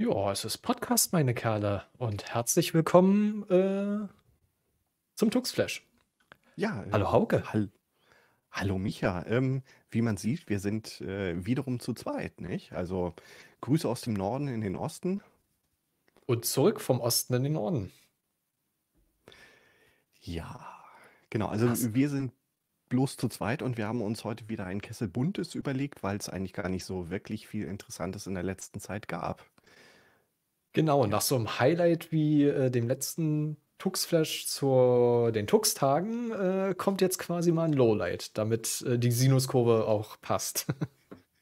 Ja, es ist Podcast, meine Kerle, und herzlich willkommen äh, zum Tuxflash. Ja. Äh, hallo Hauke. Hall Hallo Micha. Ähm, wie man sieht, wir sind äh, wiederum zu zweit, nicht? Also Grüße aus dem Norden in den Osten. Und zurück vom Osten in den Norden. Ja, genau. Also Was? wir sind bloß zu zweit und wir haben uns heute wieder ein Kessel Buntes überlegt, weil es eigentlich gar nicht so wirklich viel Interessantes in der letzten Zeit gab. Genau, nach so einem Highlight wie äh, dem letzten Tuxflash zu den Tux-Tagen äh, kommt jetzt quasi mal ein Lowlight, damit äh, die Sinuskurve auch passt.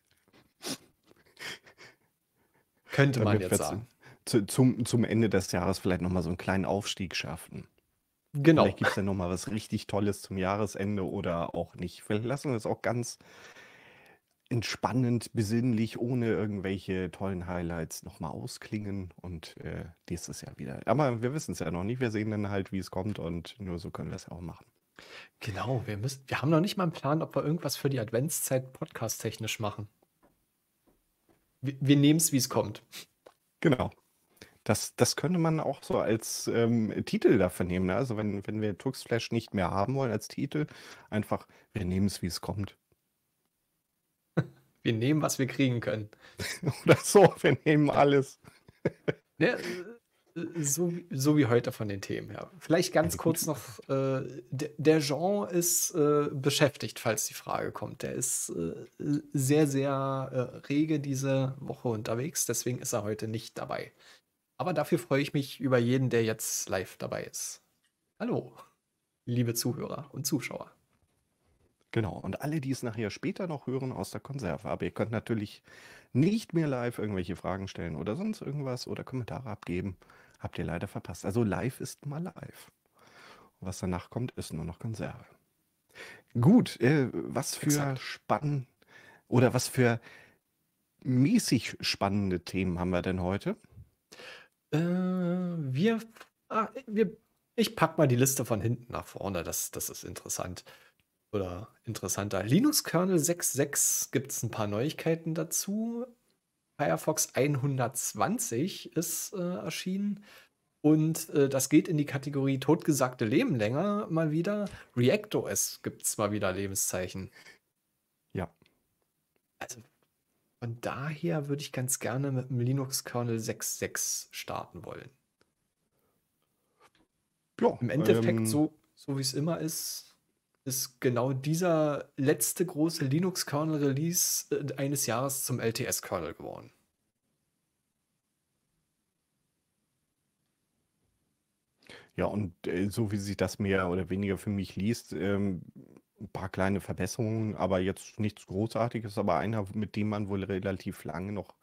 Könnte man jetzt sagen. Zu, zum, zum Ende des Jahres vielleicht nochmal so einen kleinen Aufstieg schaffen. Genau. Vielleicht gibt es ja nochmal was richtig Tolles zum Jahresende oder auch nicht. Vielleicht lassen wir es auch ganz entspannend, besinnlich, ohne irgendwelche tollen Highlights nochmal ausklingen und äh, nächstes Jahr wieder. Aber wir wissen es ja noch nicht. Wir sehen dann halt, wie es kommt und nur so können wir es ja auch machen. Genau, wir, müssen, wir haben noch nicht mal einen Plan, ob wir irgendwas für die Adventszeit podcast-technisch machen. Wir, wir nehmen es, wie es kommt. Genau. Das, das könnte man auch so als ähm, Titel dafür nehmen. Ne? Also wenn, wenn wir Tux Flash nicht mehr haben wollen als Titel, einfach, wir nehmen es, wie es kommt. Wir nehmen, was wir kriegen können. Oder so, wir nehmen alles. Ja, ne, so, so wie heute von den Themen her. Vielleicht ganz kurz noch, äh, der, der Jean ist äh, beschäftigt, falls die Frage kommt. Der ist äh, sehr, sehr äh, rege diese Woche unterwegs, deswegen ist er heute nicht dabei. Aber dafür freue ich mich über jeden, der jetzt live dabei ist. Hallo, liebe Zuhörer und Zuschauer. Genau. Und alle, die es nachher später noch hören, aus der Konserve. Aber ihr könnt natürlich nicht mehr live irgendwelche Fragen stellen oder sonst irgendwas oder Kommentare abgeben. Habt ihr leider verpasst. Also live ist mal live. Und was danach kommt, ist nur noch Konserve. Gut, äh, was für Exakt. spannend oder was für mäßig spannende Themen haben wir denn heute? Äh, wir, ah, wir, ich packe mal die Liste von hinten nach vorne. Das, das ist interessant oder interessanter. Linux Kernel 6.6 gibt es ein paar Neuigkeiten dazu. Firefox 120 ist äh, erschienen. Und äh, das geht in die Kategorie totgesagte Leben länger mal wieder. ReactOS gibt es mal wieder Lebenszeichen. Ja. Also von daher würde ich ganz gerne mit dem Linux-Kernel 6.6 starten wollen. Ja, Im Endeffekt, ähm, so, so wie es immer ist, ist genau dieser letzte große Linux-Kernel-Release äh, eines Jahres zum LTS-Kernel geworden. Ja, und äh, so wie sich das mehr oder weniger für mich liest, ähm, ein paar kleine Verbesserungen, aber jetzt nichts Großartiges, aber einer, mit dem man wohl relativ lange noch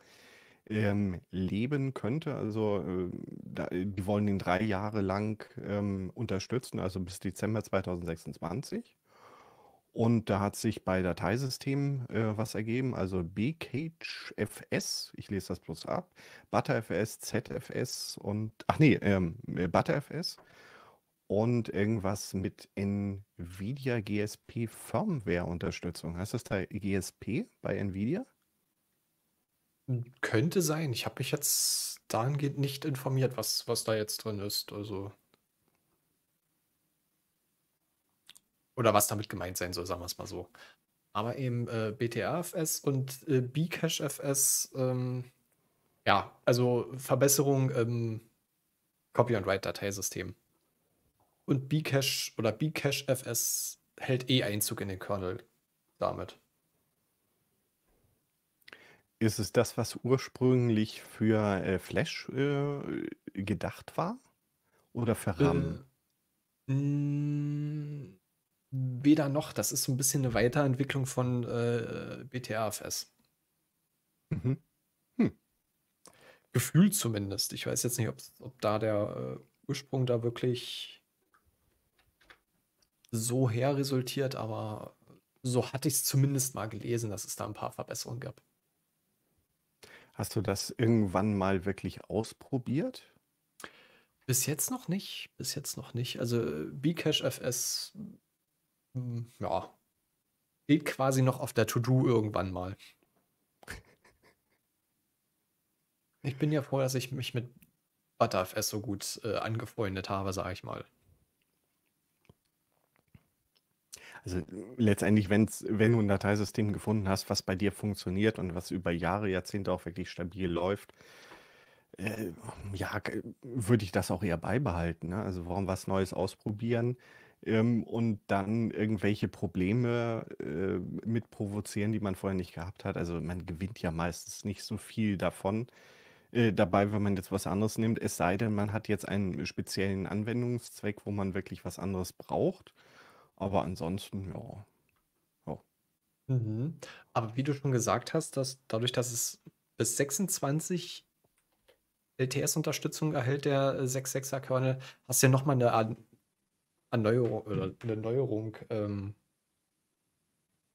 ähm, leben könnte. Also äh, da, die wollen ihn drei Jahre lang ähm, unterstützen, also bis Dezember 2026. Und da hat sich bei Dateisystemen äh, was ergeben, also BKHFS, ich lese das bloß ab, ButterFS, ZFS und, ach nee, ähm, äh, ButterFS und irgendwas mit NVIDIA GSP Firmware Unterstützung. Heißt das da GSP bei NVIDIA? Könnte sein. Ich habe mich jetzt dahingehend nicht informiert, was, was da jetzt drin ist. Also. Oder was damit gemeint sein soll, sagen wir es mal so. Aber eben äh, BTAFS und äh, Bcachefs, ähm, ja, also Verbesserung im Copy and Write Dateisystem. Und Bcache oder Bcachefs hält eh Einzug in den Kernel damit. Ist es das, was ursprünglich für äh, Flash äh, gedacht war? Oder für RAM? Äh, mh, hm, weder noch. Das ist so ein bisschen eine Weiterentwicklung von äh, BTRFS. Mhm. Hm. Gefühlt zumindest. Ich weiß jetzt nicht, ob da der äh, Ursprung da wirklich so her resultiert, aber so hatte ich es zumindest mal gelesen, dass es da ein paar Verbesserungen gab. Hast du das irgendwann mal wirklich ausprobiert? Bis jetzt noch nicht. Bis jetzt noch nicht. Also äh, Bcash FS, hm, ja, geht quasi noch auf der To-Do irgendwann mal. Ich bin ja froh, dass ich mich mit ButterFS so gut äh, angefreundet habe, sage ich mal. Also letztendlich, wenn's, wenn du ein Dateisystem gefunden hast, was bei dir funktioniert und was über Jahre, Jahrzehnte auch wirklich stabil läuft, äh, ja, würde ich das auch eher beibehalten. Ne? Also warum was Neues ausprobieren ähm, und dann irgendwelche Probleme äh, mit provozieren, die man vorher nicht gehabt hat. Also man gewinnt ja meistens nicht so viel davon äh, dabei, wenn man jetzt was anderes nimmt. Es sei denn, man hat jetzt einen speziellen Anwendungszweck, wo man wirklich was anderes braucht. Aber ansonsten, ja. ja. Mhm. Aber wie du schon gesagt hast, dass dadurch, dass es bis 26 LTS-Unterstützung erhält, der 6.6er-Kernel, äh, hast du ja nochmal eine Erneuerung oder eine Neuerung ähm,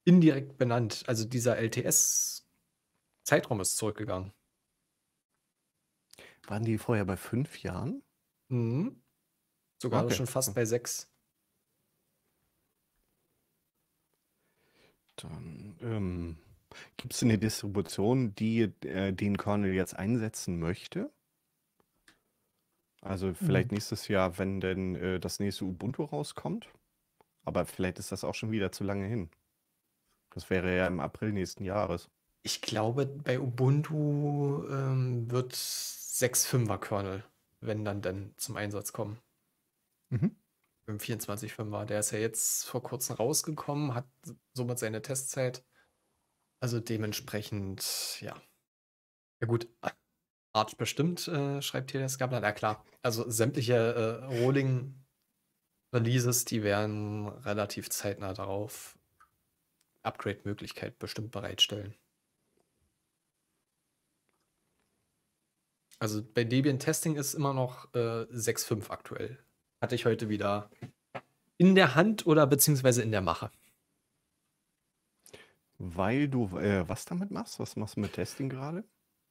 indirekt benannt. Also dieser LTS-Zeitraum ist zurückgegangen. Waren die vorher bei fünf Jahren? Mhm. Sogar ah, okay. schon fast bei sechs. Dann, ähm, gibt es eine Distribution, die äh, den Kernel jetzt einsetzen möchte? Also vielleicht mhm. nächstes Jahr, wenn denn äh, das nächste Ubuntu rauskommt. Aber vielleicht ist das auch schon wieder zu lange hin. Das wäre ja im April nächsten Jahres. Ich glaube, bei Ubuntu ähm, wird 6.5er Kernel, wenn dann denn zum Einsatz kommen. Mhm im 24 5 Der ist ja jetzt vor kurzem rausgekommen, hat somit seine Testzeit. Also dementsprechend, ja. Ja gut, Arch bestimmt, äh, schreibt hier der Skabler. Na klar, also sämtliche äh, Rolling-Releases, die werden relativ zeitnah darauf Upgrade-Möglichkeit bestimmt bereitstellen. Also bei Debian Testing ist immer noch äh, 6.5 aktuell hatte ich heute wieder in der Hand oder beziehungsweise in der Mache. Weil du äh, was damit machst? Was machst du mit Testing gerade?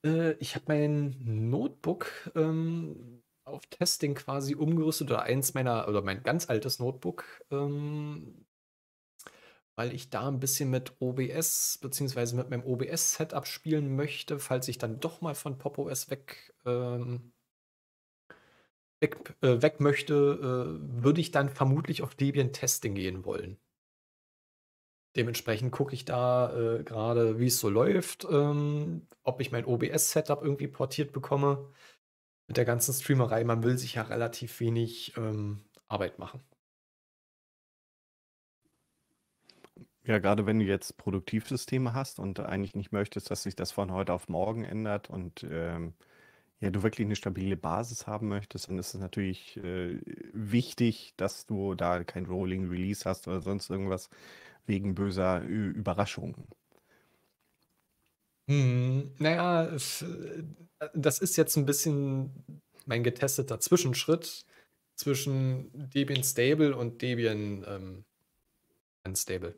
Äh, ich habe mein Notebook ähm, auf Testing quasi umgerüstet oder eins meiner oder mein ganz altes Notebook, ähm, weil ich da ein bisschen mit OBS beziehungsweise mit meinem OBS-Setup spielen möchte, falls ich dann doch mal von PopOS weg ähm, weg, äh, weg möchte, äh, würde ich dann vermutlich auf Debian Testing gehen wollen. Dementsprechend gucke ich da äh, gerade, wie es so läuft, ähm, ob ich mein OBS-Setup irgendwie portiert bekomme. Mit der ganzen Streamerei, man will sich ja relativ wenig ähm, Arbeit machen. Ja, gerade wenn du jetzt Produktivsysteme hast und eigentlich nicht möchtest, dass sich das von heute auf morgen ändert und ähm, ja, du wirklich eine stabile Basis haben möchtest, dann ist es natürlich äh, wichtig, dass du da kein Rolling Release hast oder sonst irgendwas wegen böser Ü Überraschungen. Hm, naja, äh, das ist jetzt ein bisschen mein getesteter Zwischenschritt zwischen Debian Stable und Debian ähm, Unstable.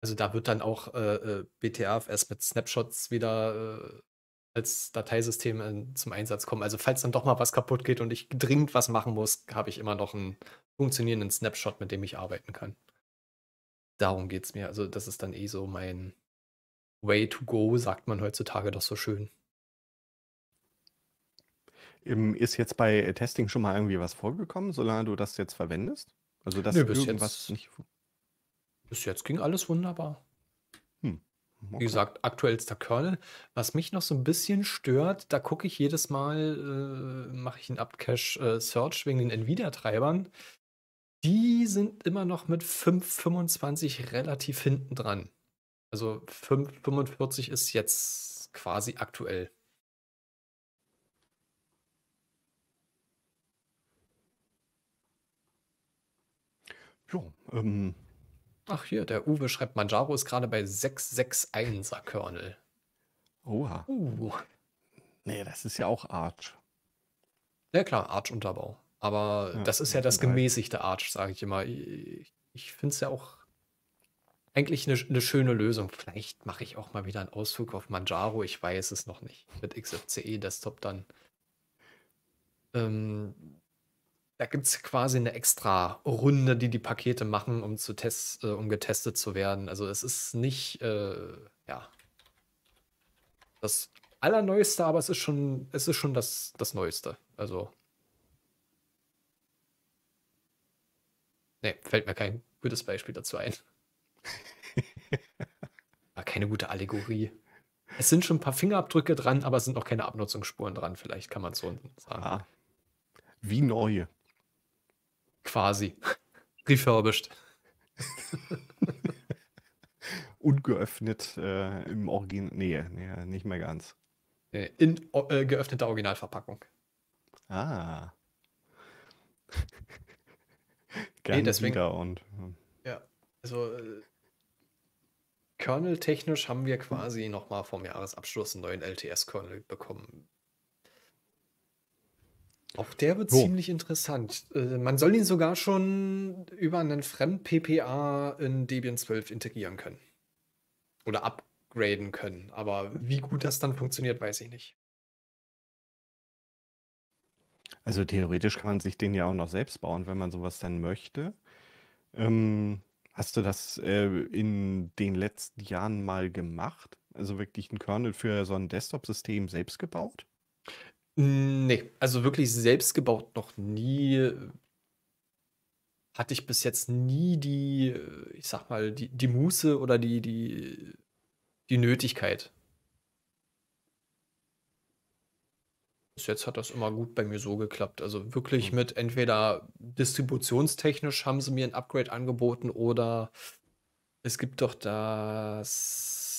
Also da wird dann auch äh, äh BTAFS mit Snapshots wieder äh, als Dateisystem in, äh, zum Einsatz kommen. Also falls dann doch mal was kaputt geht und ich dringend was machen muss, habe ich immer noch einen funktionierenden Snapshot, mit dem ich arbeiten kann. Darum geht es mir. Also das ist dann eh so mein Way to go, sagt man heutzutage doch so schön. Ähm, ist jetzt bei Testing schon mal irgendwie was vorgekommen, solange du das jetzt verwendest? Also das ist irgendwas jetzt, nicht. Bis jetzt ging alles wunderbar. Okay. Wie gesagt, aktuellster Kernel. Was mich noch so ein bisschen stört, da gucke ich jedes Mal, äh, mache ich einen Upcache-Search äh, wegen den Nvidia-Treibern. Die sind immer noch mit 5,25 relativ hinten dran. Also 5,45 ist jetzt quasi aktuell. Ja, ähm, Ach hier, der Uwe schreibt, Manjaro ist gerade bei 661er Körnel. Oha. Uh. Nee, das ist ja auch Arch. Ja klar, Arch-Unterbau. Aber ja, das ist ja das gemäßigte Arch, sage ich immer. Ich, ich finde es ja auch eigentlich eine, eine, schöne Lösung. Vielleicht mache ich auch mal wieder einen Ausflug auf Manjaro. Ich weiß es noch nicht. Mit XFCE Desktop dann. Ähm, da gibt es quasi eine extra Runde, die die Pakete machen, um, zu test, äh, um getestet zu werden. Also es ist nicht, äh, ja, das Allerneueste, aber es ist schon, es ist schon das, das Neueste. Also. Ne, fällt mir kein gutes Beispiel dazu ein. War keine gute Allegorie. Es sind schon ein paar Fingerabdrücke dran, aber es sind auch keine Abnutzungsspuren dran. Vielleicht kann man es so sagen. Ah, wie neue quasi. Refurbished. Ungeöffnet äh, im Original. Nee, nee, nicht mehr ganz. In äh, geöffneter Originalverpackung. Ah. Gern nee, deswegen, wieder und. Hm. Ja, also äh, Kernel-technisch haben wir quasi nochmal vom Jahresabschluss einen neuen LTS-Kernel bekommen. Auch der wird so. ziemlich interessant. Äh, man soll ihn sogar schon über einen Fremd-PPA in Debian 12 integrieren können. Oder upgraden können. Aber wie gut das dann funktioniert, weiß ich nicht. Also theoretisch kann man sich den ja auch noch selbst bauen, wenn man sowas dann möchte. Ähm, hast du das äh, in den letzten Jahren mal gemacht? Also wirklich einen Kernel für so ein Desktop-System selbst gebaut? Hm, nee, also wirklich selbst gebaut noch nie. Hatte ich bis jetzt nie die, ich sag mal, die, die Muße oder die, die, die Nötigkeit. Bis jetzt hat das immer gut bei mir so geklappt. Also wirklich hm. mit entweder distributionstechnisch haben sie mir ein Upgrade angeboten oder es gibt doch das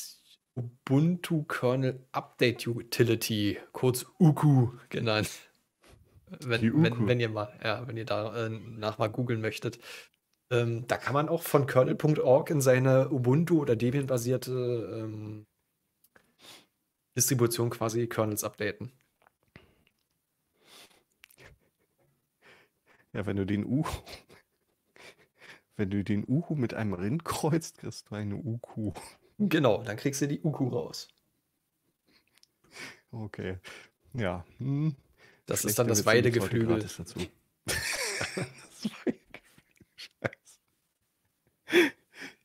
Ubuntu Kernel Update Utility, kurz UKU genannt. Wenn, Uku. wenn, wenn, ihr mal, ja, wenn ihr da äh, mal googeln möchtet. Ähm, da kann man auch von kernel.org in seine Ubuntu oder Debian-basierte ähm, Distribution quasi Kernels updaten. Ja, wenn du den U, wenn du den Uhu mit einem Rind kreuzt, kriegst du eine UKU. Genau, dann kriegst du die Uku raus. Okay. Ja. Hm. Das Schlechte ist dann das Weidegeflügel. Das Weidegeflügel.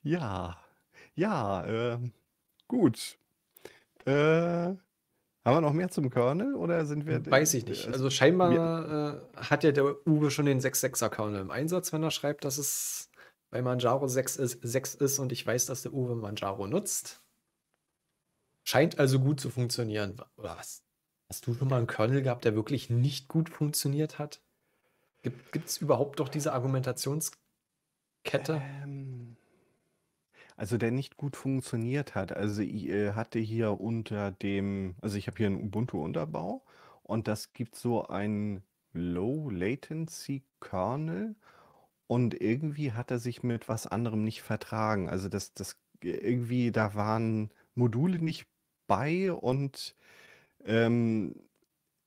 ja. Ja, äh, gut. Äh, haben wir noch mehr zum Kernel oder sind wir. Weiß ich nicht. Äh, also scheinbar äh, hat ja der Uwe schon den 6.6er Kernel im Einsatz, wenn er schreibt, dass es weil Manjaro 6 ist, 6 ist und ich weiß, dass der Uwe Manjaro nutzt. Scheint also gut zu funktionieren. was? Hast du schon mal einen Kernel gehabt, der wirklich nicht gut funktioniert hat? Gibt es überhaupt doch diese Argumentationskette? Ähm, also der nicht gut funktioniert hat. Also ich äh, hatte hier unter dem, also ich habe hier einen Ubuntu-Unterbau und das gibt so einen Low-Latency-Kernel und irgendwie hat er sich mit was anderem nicht vertragen. Also das, das äh, irgendwie, da waren Module nicht bei und ähm,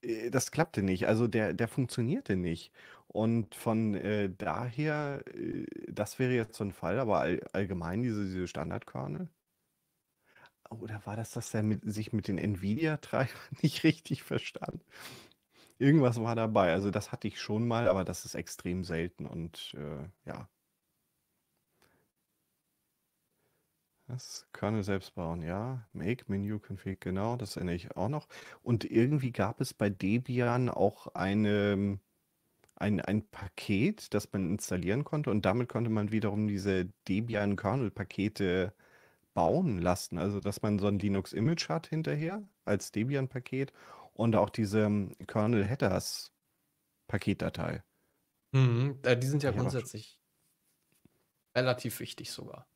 äh, das klappte nicht. Also der, der funktionierte nicht. Und von äh, daher, äh, das wäre jetzt so ein Fall, aber all, allgemein diese, diese Standardkörner. Oder war das, dass er mit, sich mit den Nvidia-Treibern nicht richtig verstand? Irgendwas war dabei. Also das hatte ich schon mal, aber das ist extrem selten und äh, ja. Das Kernel selbst bauen, ja. Make, Menu, Config, genau, das erinnere ich auch noch. Und irgendwie gab es bei Debian auch eine, ein, ein Paket, das man installieren konnte und damit konnte man wiederum diese Debian-Kernel-Pakete bauen lassen. Also, dass man so ein Linux-Image hat hinterher als Debian-Paket und auch diese Kernel ähm, Headers Paketdatei. Mhm, äh, die sind ja, ja grundsätzlich relativ wichtig sogar.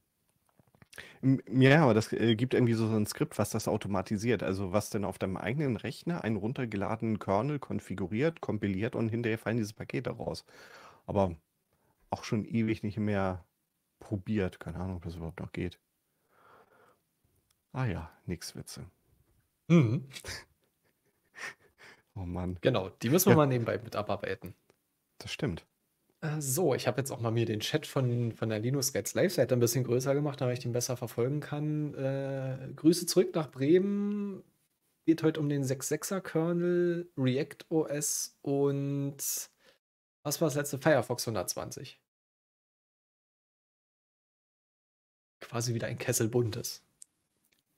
Ja, aber das äh, gibt irgendwie so ein Skript, was das automatisiert. Also was denn auf deinem eigenen Rechner einen runtergeladenen Kernel konfiguriert, kompiliert und hinterher fallen diese Pakete raus. Aber auch schon ewig nicht mehr probiert. Keine Ahnung, ob das überhaupt noch geht. Ah ja, nix Witze. Mhm. Oh Mann. Genau, die müssen wir ja. mal nebenbei mit abarbeiten. Das stimmt. Äh, so, ich habe jetzt auch mal mir den Chat von, von der Linus Gets Live-Seite ein bisschen größer gemacht, damit ich den besser verfolgen kann. Äh, Grüße zurück nach Bremen. Geht heute um den 6.6er-Kernel, React OS und was war das letzte? Firefox 120. Quasi wieder ein Kessel buntes.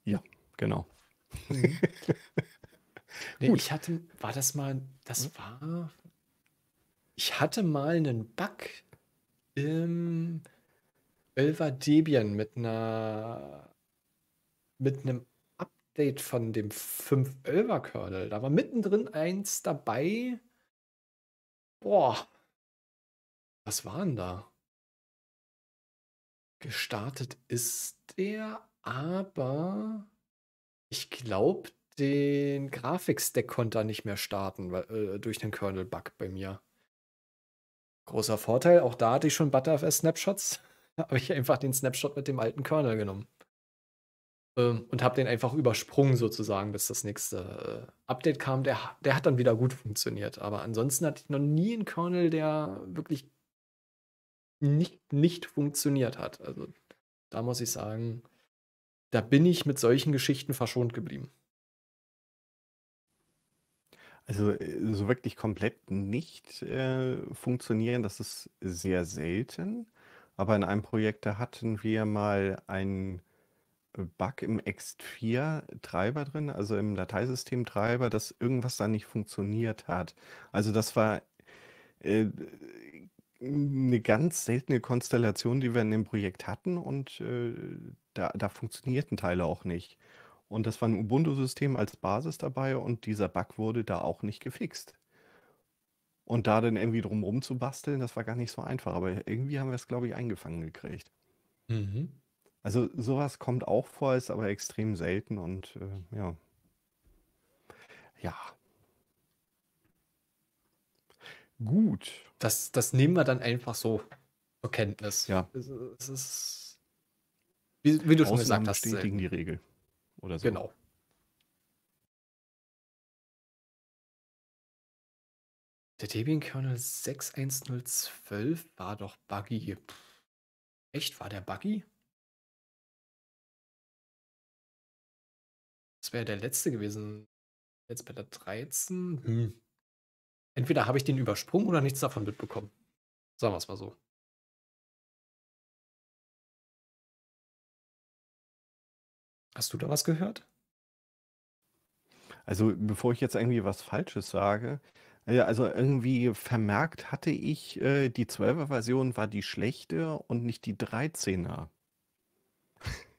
Ja, genau. Mhm. Nee, Gut. Ich hatte, war das mal, das hm? war, ich hatte mal einen Bug im Elva Debian mit einer, mit einem Update von dem 5 er Kernel. Da war mittendrin eins dabei. Boah. Was waren da? Gestartet ist der, aber ich glaube, den Grafikstack konnte er nicht mehr starten weil, äh, durch den Kernel-Bug bei mir. Großer Vorteil, auch da hatte ich schon ButterFS-Snapshots. Da habe ich einfach den Snapshot mit dem alten Kernel genommen. Ähm, und habe den einfach übersprungen sozusagen, bis das nächste äh, Update kam. Der, der hat dann wieder gut funktioniert. Aber ansonsten hatte ich noch nie einen Kernel, der wirklich nicht, nicht funktioniert hat. Also da muss ich sagen, da bin ich mit solchen Geschichten verschont geblieben. Also äh, so wirklich komplett nicht äh, funktionieren, das ist sehr selten. Aber in einem Projekt, da hatten wir mal einen äh, Bug im x 4 treiber drin, also im Dateisystem-Treiber, dass irgendwas da nicht funktioniert hat. Also das war äh, eine ganz seltene Konstellation, die wir in dem Projekt hatten und äh, da, da funktionierten Teile auch nicht. Und das war ein Ubuntu-System als Basis dabei und dieser Bug wurde da auch nicht gefixt. Und da dann irgendwie drumherum zu basteln, das war gar nicht so einfach. Aber irgendwie haben wir es, glaube ich, eingefangen gekriegt. Mhm. Also sowas kommt auch vor, ist aber extrem selten und äh, ja. Ja. Gut. Das, das nehmen wir dann einfach so zur Kenntnis. Ja. Es, es ist, wie, wie du schon gesagt hast. bestätigen die Regel oder so. Genau. Der Debian Kernel 61012 war doch buggy. Echt, war der buggy? Das wäre der letzte gewesen. Jetzt bei der 13. Hm. Entweder habe ich den übersprungen oder nichts davon mitbekommen. Sagen wir es mal so. Hast du da was gehört? Also, bevor ich jetzt irgendwie was Falsches sage, äh, also irgendwie vermerkt hatte ich, äh, die 12er-Version war die schlechte und nicht die 13er.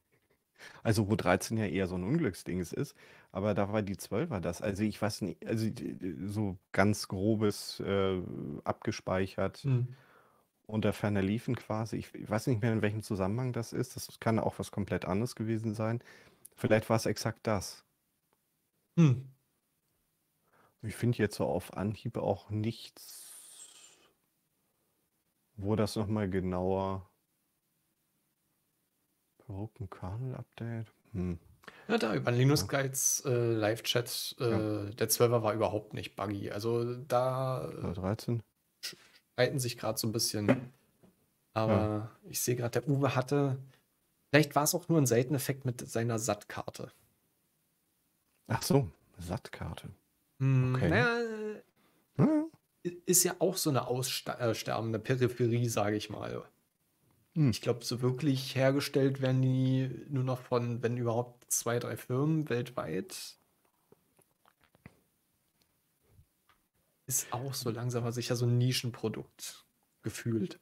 Also wo 13 ja eher so ein Unglücksding ist, aber da war die 12er das. Also ich weiß nicht, also so ganz grobes äh, abgespeichert. Mhm unter ferner liefen quasi. Ich weiß nicht mehr, in welchem Zusammenhang das ist. Das kann auch was komplett anderes gewesen sein. Vielleicht war es exakt das. Hm. Ich finde jetzt so auf Anhieb auch nichts, wo das nochmal genauer. Perroken-Kernel-Update? Hm. Ja, da über Linus ja. Guides äh, Live-Chat, äh, ja. der 12er war überhaupt nicht buggy. Also da. 13? Äh, streiten sich gerade so ein bisschen. Aber ja. ich sehe gerade, der Uwe hatte. Vielleicht war es auch nur ein seltener Effekt mit seiner Sattkarte. Ach so, Sattkarte. Hm, okay. Naja, Ist ja auch so eine aussterbende äh, Peripherie, sage ich mal. Hm. Ich glaube, so wirklich hergestellt werden die nur noch von, wenn überhaupt, zwei, drei Firmen weltweit. Ist auch so langsam also sicher so ein Nischenprodukt gefühlt.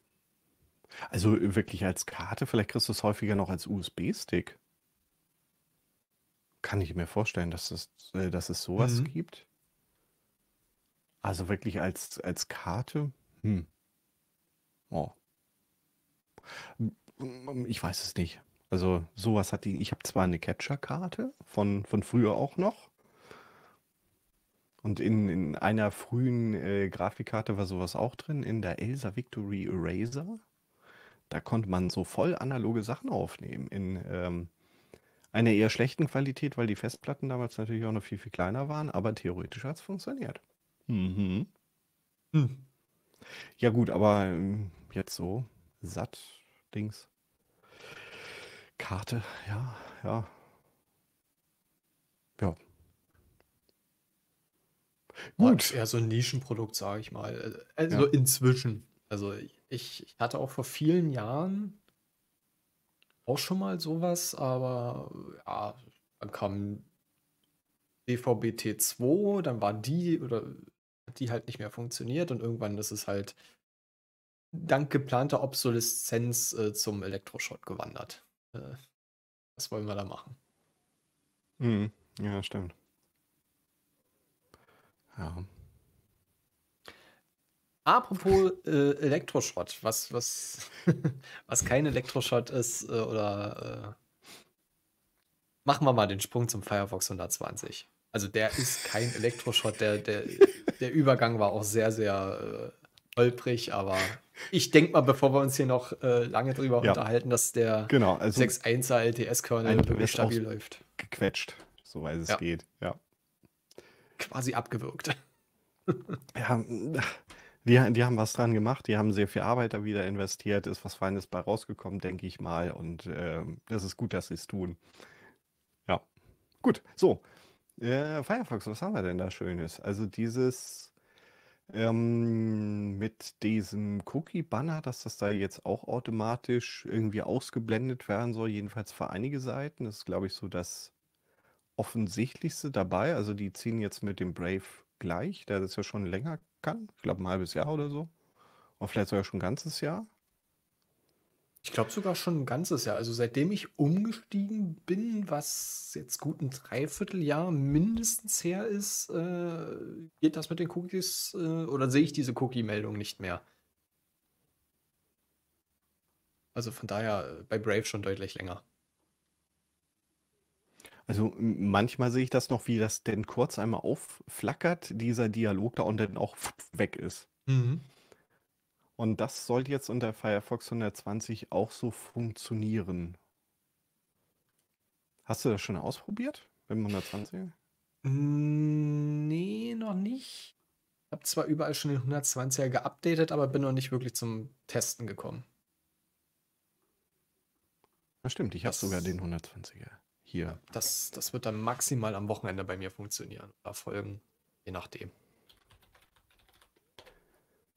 Also wirklich als Karte, vielleicht kriegst du es häufiger noch als USB-Stick. Kann ich mir vorstellen, dass es, äh, dass es sowas mhm. gibt. Also wirklich als, als Karte. Hm. Oh. Hm, ich weiß es nicht. Also sowas hat die. Ich habe zwar eine catcher karte von, von früher auch noch. Und in, in einer frühen äh, Grafikkarte war sowas auch drin, in der Elsa Victory Eraser. Da konnte man so voll analoge Sachen aufnehmen. In ähm, einer eher schlechten Qualität, weil die Festplatten damals natürlich auch noch viel, viel kleiner waren, aber theoretisch hat es funktioniert. Mhm. Hm. Ja, gut, aber ähm, jetzt so, satt, Dings. Karte, ja, ja. Ja, Gut. Eher so ein Nischenprodukt, sage ich mal. Also ja. inzwischen. Also ich, ich, hatte auch vor vielen Jahren auch schon mal sowas, aber ja, dann kam DVB-T2, dann war die oder hat die halt nicht mehr funktioniert und irgendwann ist es halt dank geplanter Obsoleszenz äh, zum Elektroschrott gewandert. Äh, was wollen wir da machen? Mhm. Ja, stimmt. Ja. Apropos äh, Elektroschrott, was, was, was kein Elektroschrott ist, äh, oder äh, machen wir mal den Sprung zum Firefox 120. Also der ist kein Elektroschrott, der, der, der Übergang war auch sehr, sehr äh, holprig, aber ich denke mal, bevor wir uns hier noch äh, lange drüber ja. unterhalten, dass der genau, also 6.1er LTS-Kernel stabil läuft. Gequetscht, soweit es ja. geht, ja quasi abgewürgt. ja, die, die, haben was dran gemacht, die haben sehr viel Arbeit da wieder investiert, ist was Feines bei rausgekommen, denke ich mal. Und äh, das ist gut, dass sie es tun. Ja, gut, so. Äh, Firefox, was haben wir denn da Schönes? Also dieses ähm, mit diesem Cookie-Banner, dass das da jetzt auch automatisch irgendwie ausgeblendet werden soll, jedenfalls für einige Seiten. Das ist, glaube ich, so das offensichtlichste dabei. Also die ziehen jetzt mit dem Brave gleich, der das ja schon länger kann. Ich glaube ein halbes Jahr oder so. Oder vielleicht sogar schon ein ganzes Jahr. Ich glaube sogar schon ein ganzes Jahr. Also seitdem ich umgestiegen bin, was jetzt gut ein Dreivierteljahr mindestens her ist, äh, geht das mit den Cookies äh, oder sehe ich diese Cookie-Meldung nicht mehr. Also von daher äh, bei Brave schon deutlich länger. Also manchmal sehe ich das noch, wie das denn kurz einmal aufflackert, dieser Dialog da und dann auch weg ist. Mhm. Und das sollte jetzt unter Firefox 120 auch so funktionieren. Hast du das schon ausprobiert? Im 120? Mm, Nee, noch nicht. Ich habe zwar überall schon den 120er geupdatet, aber bin noch nicht wirklich zum Testen gekommen. Das stimmt, ich habe sogar den 120er hier. Das, das wird dann maximal am Wochenende bei mir funktionieren. Erfolgen, je nachdem.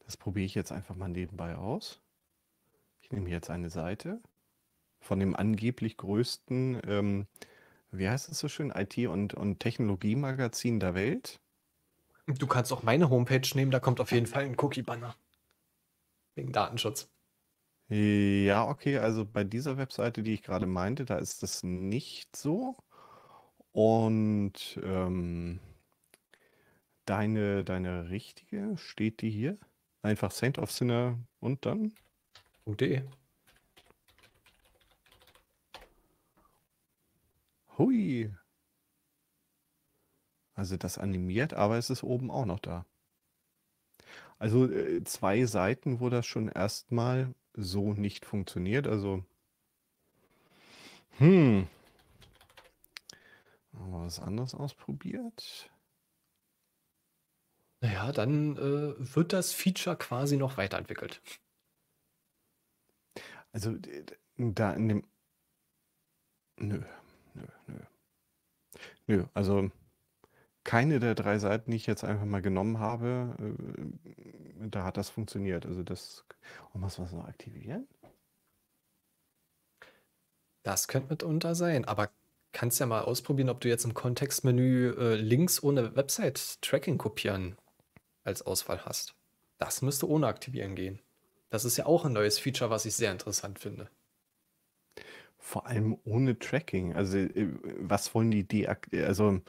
Das probiere ich jetzt einfach mal nebenbei aus. Ich nehme jetzt eine Seite von dem angeblich größten, ähm, wie heißt es so schön, IT- und, und Technologiemagazin der Welt. Du kannst auch meine Homepage nehmen, da kommt auf jeden Fall ein Cookie-Banner. Wegen Datenschutz. Ja, okay, also bei dieser Webseite, die ich gerade meinte, da ist das nicht so. Und ähm, deine, deine richtige, steht die hier? Einfach Saint of Sinner und dann? .de. Hui. Also das animiert, aber es ist oben auch noch da. Also äh, zwei Seiten, wo das schon erstmal so nicht funktioniert. Also, hm. was anderes ausprobiert? Naja, dann äh, wird das Feature quasi noch weiterentwickelt. Also, da in dem. Nö, nö, nö. Nö, also keine der drei Seiten, die ich jetzt einfach mal genommen habe, äh, da hat das funktioniert. Also das. Und was was noch aktivieren? Das könnte mitunter sein, aber kannst ja mal ausprobieren, ob du jetzt im Kontextmenü äh, Links ohne Website-Tracking kopieren als Auswahl hast. Das müsste ohne aktivieren gehen. Das ist ja auch ein neues Feature, was ich sehr interessant finde. Vor allem ohne Tracking. Also, äh, was wollen die deaktivieren? Also,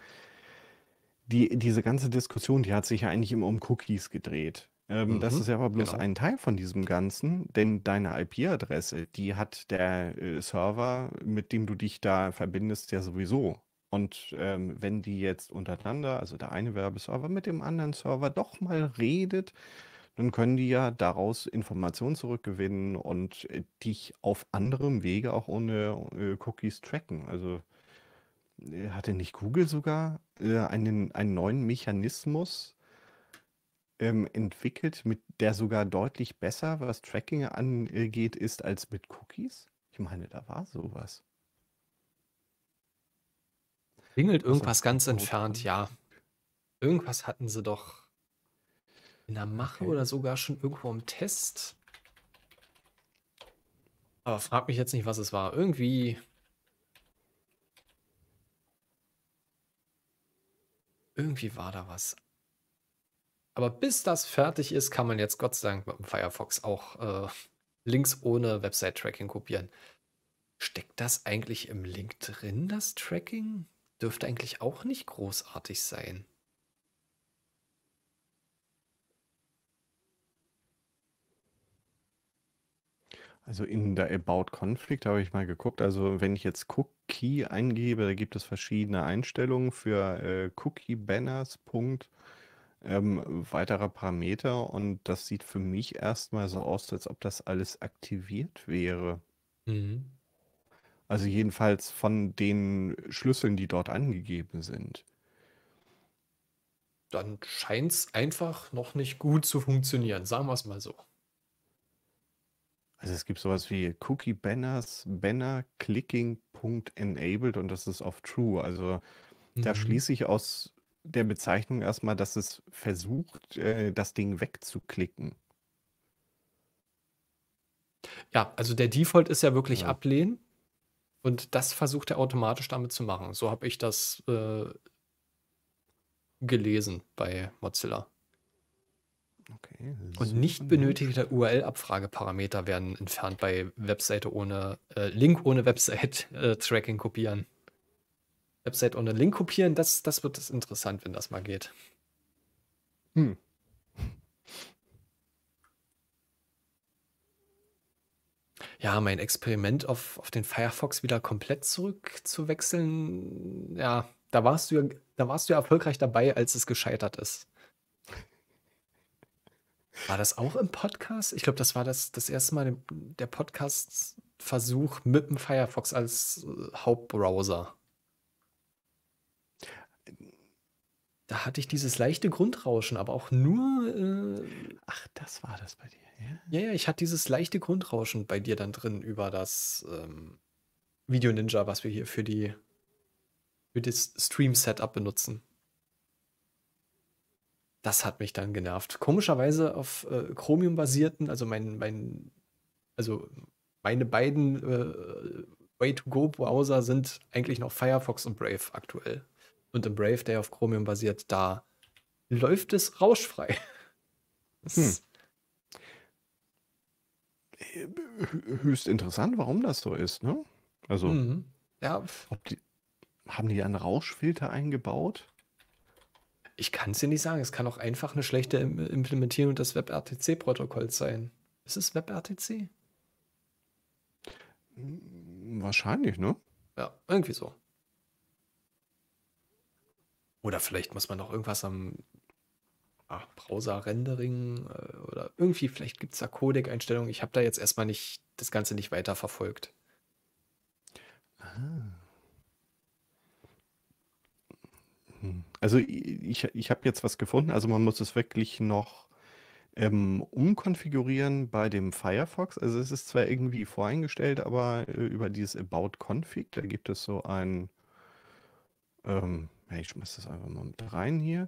die, diese ganze Diskussion, die hat sich ja eigentlich immer um Cookies gedreht. Ähm, mhm, das ist ja aber bloß genau. ein Teil von diesem Ganzen, denn deine IP-Adresse, die hat der äh, Server, mit dem du dich da verbindest, ja sowieso. Und ähm, wenn die jetzt untereinander, also der eine Werbeserver mit dem anderen Server doch mal redet, dann können die ja daraus Informationen zurückgewinnen und äh, dich auf anderem Wege auch ohne äh, Cookies tracken. Also äh, hatte nicht Google sogar äh, einen, einen neuen Mechanismus ähm, entwickelt, mit der sogar deutlich besser, was Tracking angeht, ist als mit Cookies? Ich meine, da war sowas. Klingelt also irgendwas ganz entfernt, ja. Irgendwas hatten sie doch in der Mache okay. oder sogar schon irgendwo im Test. Aber frag mich jetzt nicht, was es war. Irgendwie Irgendwie war da was. Aber bis das fertig ist, kann man jetzt Gott sei Dank mit dem Firefox auch äh, Links ohne Website-Tracking kopieren. Steckt das eigentlich im Link drin, das Tracking? Dürfte eigentlich auch nicht großartig sein. Also in der About Conflict habe ich mal geguckt. Also wenn ich jetzt Cookie eingebe, da gibt es verschiedene Einstellungen für äh, Cookie Banners, Punkt, ähm, weiterer Parameter. Und das sieht für mich erstmal so aus, als ob das alles aktiviert wäre. Mhm. Also jedenfalls von den Schlüsseln, die dort angegeben sind. Dann scheint es einfach noch nicht gut zu funktionieren, sagen wir es mal so. Also es gibt sowas wie Cookie Banners, Banner Clicking Punkt enabled und das ist auf True. Also da mhm. schließe ich aus der Bezeichnung erstmal, dass es versucht, äh, das Ding wegzuklicken. Ja, also der Default ist ja wirklich ja. ablehnen und das versucht er automatisch damit zu machen. So habe ich das äh, gelesen bei Mozilla. Okay, und nicht benötigte URL-Abfrageparameter werden entfernt bei Webseite ohne äh, Link ohne Website-Tracking äh, kopieren. Website ohne Link kopieren, das, das wird das interessant, wenn das mal geht. Hm. Ja, mein Experiment auf, auf den Firefox wieder komplett zurückzuwechseln, ja, da warst du ja, da warst du ja erfolgreich dabei, als es gescheitert ist. War das auch im Podcast? Ich glaube, das war das, das erste Mal der Podcast-Versuch mit dem Firefox als äh, Hauptbrowser. Da hatte ich dieses leichte Grundrauschen, aber auch nur. Äh, Ach, das war das bei dir. Ja? ja, ja, ich hatte dieses leichte Grundrauschen bei dir dann drin über das ähm, Video Ninja, was wir hier für die für das Stream-Setup benutzen das hat mich dann genervt. Komischerweise auf äh, Chromium-basierten, also mein, mein, also meine beiden äh, Way-to-Go-Browser sind eigentlich noch Firefox und Brave aktuell. Und im Brave, der auf Chromium basiert, da läuft es rauschfrei. Hm. Höchst interessant, warum das so ist, ne? Also, mhm. ja. Die, haben die einen Rauschfilter eingebaut? Ich kann es dir nicht sagen. Es kann auch einfach eine schlechte Implementierung des WebRTC-Protokolls sein. Ist es WebRTC? Hm, wahrscheinlich, ne? Ja, irgendwie so. Oder vielleicht muss man noch irgendwas am ach, Browser rendering äh, oder irgendwie, vielleicht gibt es da Codec-Einstellungen. Ich habe da jetzt erstmal nicht das Ganze nicht weiter verfolgt. Ah. Also ich, ich habe jetzt was gefunden. Also man muss es wirklich noch ähm, umkonfigurieren bei dem Firefox. Also es ist zwar irgendwie voreingestellt, aber äh, über dieses About Config, da gibt es so ein... Ähm, ich schmeiß das einfach mal mit rein hier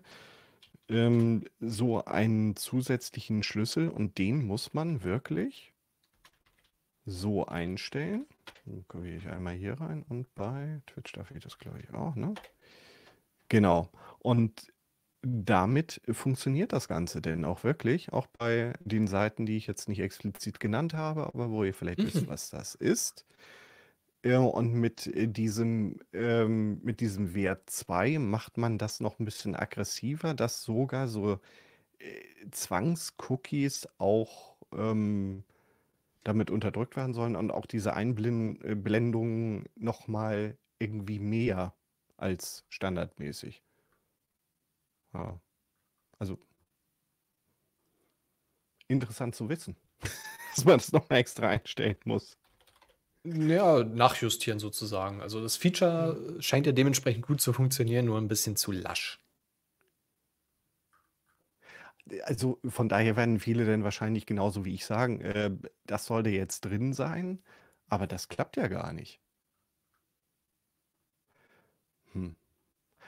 ähm, so einen zusätzlichen Schlüssel und den muss man wirklich so einstellen. Dann kopiere ich einmal hier rein und bei Twitch darf ich das, glaube ich, auch, ne? Genau. Und damit funktioniert das Ganze denn auch wirklich, auch bei den Seiten, die ich jetzt nicht explizit genannt habe, aber wo ihr vielleicht wisst, mhm. was das ist. Äh, und mit äh, diesem, ähm, mit diesem Wert 2 macht man das noch ein bisschen aggressiver, dass sogar so äh, Zwangscookies auch ähm, damit unterdrückt werden sollen und auch diese Einblendungen äh, nochmal irgendwie mehr als standardmäßig. Ja. Also interessant zu wissen, dass man das nochmal extra einstellen muss. Ja, nachjustieren sozusagen. Also das Feature scheint ja dementsprechend gut zu funktionieren, nur ein bisschen zu lasch. Also von daher werden viele dann wahrscheinlich genauso wie ich sagen, äh, das sollte jetzt drin sein, aber das klappt ja gar nicht. Hm.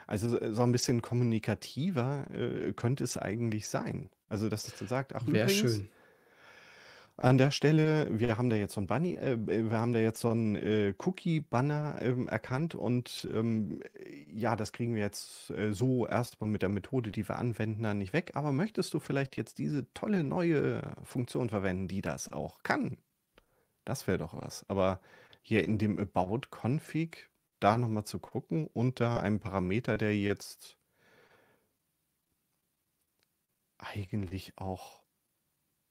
Also so ein bisschen kommunikativer äh, könnte es eigentlich sein. Also, dass es dann sagt, ach, wäre schön. An der Stelle, wir haben da jetzt so ein Bunny, äh, wir haben da jetzt so ein äh, Cookie-Banner ähm, erkannt und ähm, ja, das kriegen wir jetzt äh, so erstmal mit der Methode, die wir anwenden, dann nicht weg. Aber möchtest du vielleicht jetzt diese tolle neue Funktion verwenden, die das auch kann? Das wäre doch was. Aber hier in dem About Config da nochmal zu gucken unter einem Parameter, der jetzt eigentlich auch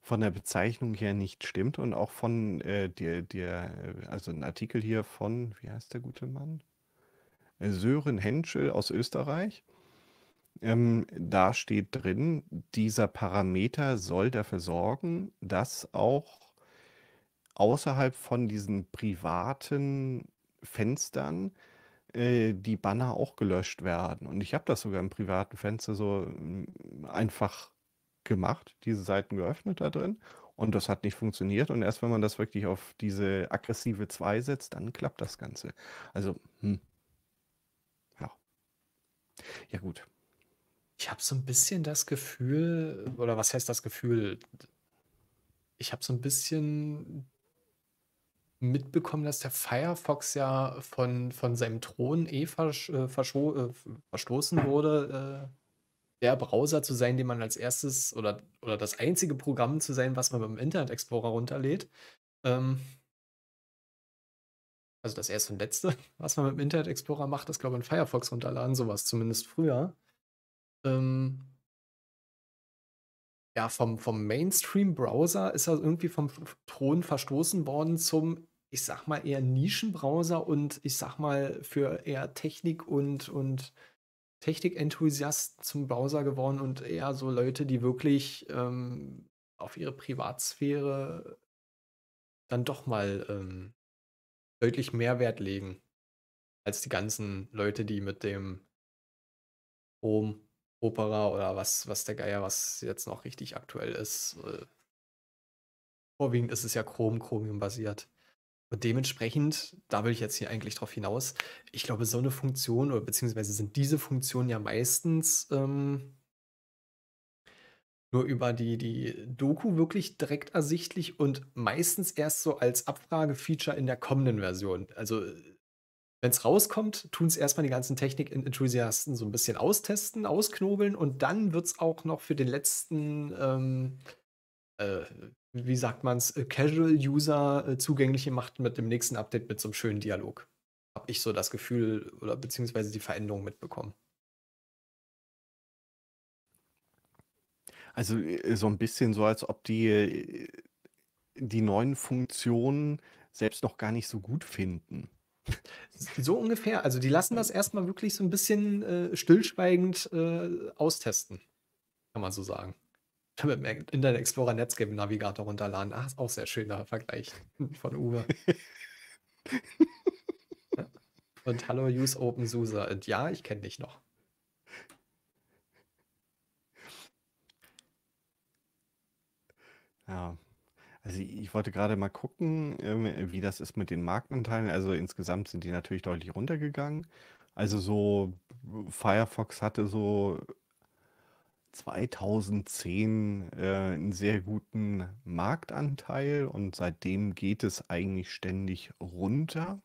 von der Bezeichnung her nicht stimmt und auch von äh, der, der, also ein Artikel hier von, wie heißt der gute Mann? Äh, Sören Henschel aus Österreich. Ähm, da steht drin, dieser Parameter soll dafür sorgen, dass auch außerhalb von diesen privaten Fenstern äh, die Banner auch gelöscht werden. Und ich habe das sogar im privaten Fenster so hm, einfach gemacht, diese Seiten geöffnet da drin. Und das hat nicht funktioniert. Und erst wenn man das wirklich auf diese aggressive 2 setzt, dann klappt das Ganze. Also, hm. ja. Ja, gut. Ich habe so ein bisschen das Gefühl, oder was heißt das Gefühl? Ich habe so ein bisschen mitbekommen, dass der Firefox ja von, von seinem Thron eh versch, äh, äh verstoßen wurde, äh, der Browser zu sein, den man als erstes oder, oder das einzige Programm zu sein, was man beim Internet Explorer runterlädt. Ähm, also das erste und letzte, was man mit dem Internet Explorer macht, ist, glaube ich, ein Firefox runterladen, sowas zumindest früher. Ähm, ja, vom, vom Mainstream-Browser ist er irgendwie vom Thron verstoßen worden zum ich sag mal, eher Nischenbrowser und ich sag mal, für eher Technik und, und Technikenthusiast zum Browser geworden und eher so Leute, die wirklich ähm, auf ihre Privatsphäre dann doch mal ähm, deutlich mehr Wert legen als die ganzen Leute, die mit dem Home Opera oder was, was der Geier, was jetzt noch richtig aktuell ist. Äh, vorwiegend ist es ja Chrom, Chromium basiert. Und dementsprechend, da will ich jetzt hier eigentlich drauf hinaus, ich glaube, so eine Funktion oder beziehungsweise sind diese Funktionen ja meistens ähm, nur über die, die Doku wirklich direkt ersichtlich und meistens erst so als Abfragefeature in der kommenden Version. Also wenn es rauskommt, tun es erstmal die ganzen Technik-Enthusiasten so ein bisschen austesten, ausknobeln und dann wird es auch noch für den letzten ähm, äh, wie sagt man es, äh, Casual-User äh, zugängliche macht mit dem nächsten Update mit so einem schönen Dialog. Habe ich so das Gefühl oder beziehungsweise die Veränderung mitbekommen. Also äh, so ein bisschen so, als ob die die neuen Funktionen selbst noch gar nicht so gut finden. So ungefähr. Also die lassen das erstmal wirklich so ein bisschen äh, stillschweigend äh, austesten, kann man so sagen mit dem Internet Explorer Netscape Navigator runterladen. Ach, ist auch sehr schöner Vergleich von Uber. Und hallo, use Open OpenSUSE. Und ja, ich kenne dich noch. Ja. Also ich wollte gerade mal gucken, ähm, wie das ist mit den Marktanteilen. Also insgesamt sind die natürlich deutlich runtergegangen. Also so Firefox hatte so 2010 äh, einen sehr guten Marktanteil und seitdem geht es eigentlich ständig runter.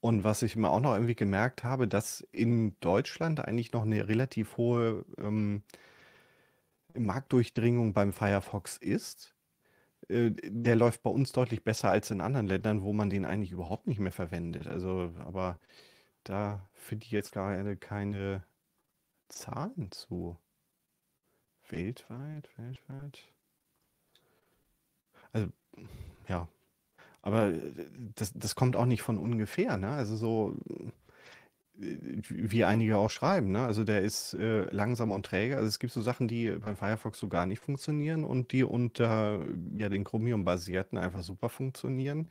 Und was ich mir auch noch irgendwie gemerkt habe, dass in Deutschland eigentlich noch eine relativ hohe ähm, Marktdurchdringung beim Firefox ist. Äh, der läuft bei uns deutlich besser als in anderen Ländern, wo man den eigentlich überhaupt nicht mehr verwendet. Also, aber da finde ich jetzt gerade keine Zahlen zu. Weltweit, weltweit. Also, ja. Aber äh, das, das kommt auch nicht von ungefähr, ne? Also so, äh, wie einige auch schreiben, ne? Also der ist äh, langsam und träge. Also es gibt so Sachen, die beim Firefox so gar nicht funktionieren und die unter ja, den Chromium-basierten einfach super funktionieren.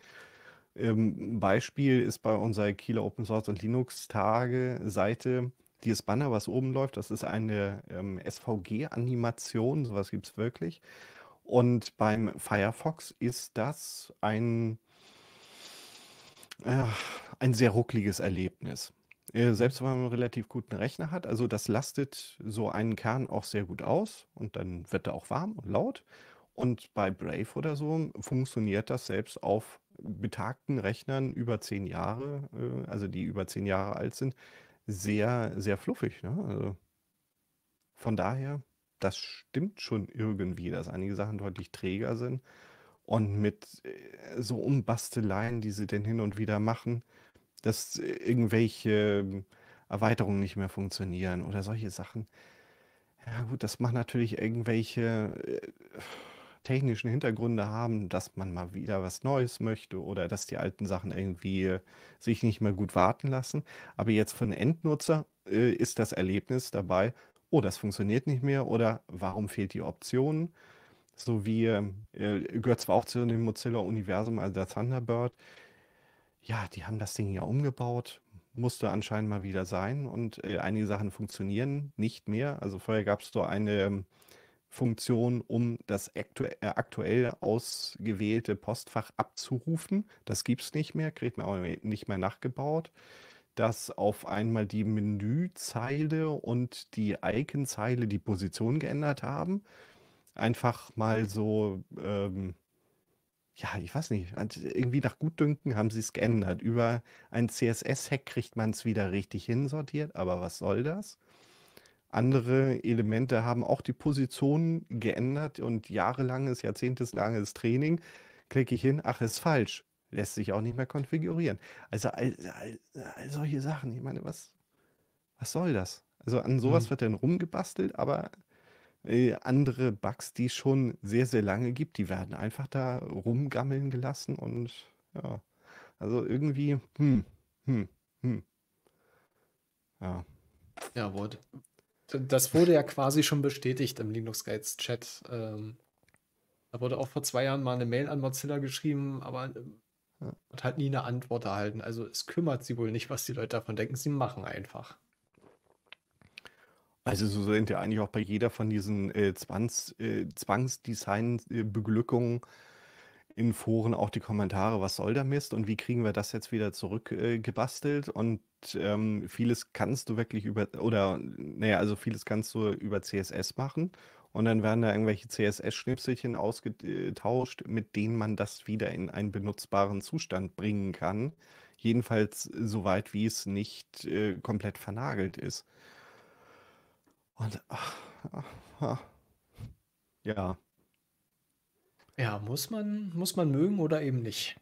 Ähm, Beispiel ist bei unserer Kieler Open Source und Linux Tage Seite dieses Banner, was oben läuft, das ist eine ähm, SVG-Animation, sowas gibt es wirklich. Und beim Firefox ist das ein, äh, ein sehr ruckliges Erlebnis. Äh, selbst wenn man einen relativ guten Rechner hat, also das lastet so einen Kern auch sehr gut aus und dann wird er auch warm und laut. Und bei Brave oder so funktioniert das selbst auf betagten Rechnern über zehn Jahre, äh, also die über zehn Jahre alt sind, sehr, sehr fluffig. Ne? Also von daher, das stimmt schon irgendwie, dass einige Sachen deutlich träger sind. Und mit äh, so Umbasteleien, die sie denn hin und wieder machen, dass irgendwelche ähm, Erweiterungen nicht mehr funktionieren oder solche Sachen. Ja gut, das macht natürlich irgendwelche äh, technischen Hintergründe haben, dass man mal wieder was Neues möchte oder dass die alten Sachen irgendwie äh, sich nicht mehr gut warten lassen. Aber jetzt für einen Endnutzer äh, ist das Erlebnis dabei, oh, das funktioniert nicht mehr oder warum fehlt die Option? So wie ähm, äh, gehört zwar auch zu dem Mozilla-Universum, also der Thunderbird. Ja, die haben das Ding ja umgebaut, musste anscheinend mal wieder sein und äh, einige Sachen funktionieren nicht mehr. Also vorher gab es so eine ähm, Funktion, um das äh, aktuell ausgewählte Postfach abzurufen. Das gibt es nicht mehr, kriegt man auch nicht mehr nachgebaut. Dass auf einmal die Menüzeile und die Iconzeile die Position geändert haben. Einfach mal so, ähm, ja, ich weiß nicht, irgendwie nach Gutdünken haben sie es geändert. Über ein CSS-Hack kriegt man es wieder richtig hinsortiert, aber was soll das? Andere Elemente haben auch die Position geändert und jahrelanges, jahrzehntelanges Training. Klicke ich hin, ach, ist falsch. Lässt sich auch nicht mehr konfigurieren. Also all, all, all solche Sachen. Ich meine, was, was soll das? Also an sowas mhm. wird dann rumgebastelt, aber äh, andere Bugs, die es schon sehr, sehr lange gibt, die werden einfach da rumgammeln gelassen und ja. Also irgendwie, hm, hm, hm. Ja. Jawohl. Das wurde ja quasi schon bestätigt im Linux Guides Chat. Ähm, da wurde auch vor zwei Jahren mal eine Mail an Mozilla geschrieben, aber ähm, ja. hat halt nie eine Antwort erhalten. Also es kümmert sie wohl nicht, was die Leute davon denken. Sie machen einfach. Also so sind ja eigentlich auch bei jeder von diesen äh, Zwangs, äh, Zwangsdesign-Beglückungen äh, in Foren auch die Kommentare, was soll der Mist und wie kriegen wir das jetzt wieder zurückgebastelt äh, und ähm, vieles kannst du wirklich über, oder naja, also vieles kannst du über CSS machen und dann werden da irgendwelche CSS-Schnipselchen ausgetauscht, mit denen man das wieder in einen benutzbaren Zustand bringen kann. Jedenfalls soweit, wie es nicht äh, komplett vernagelt ist. Und ach, ach, ach. ja. Ja, muss man, muss man mögen oder eben nicht.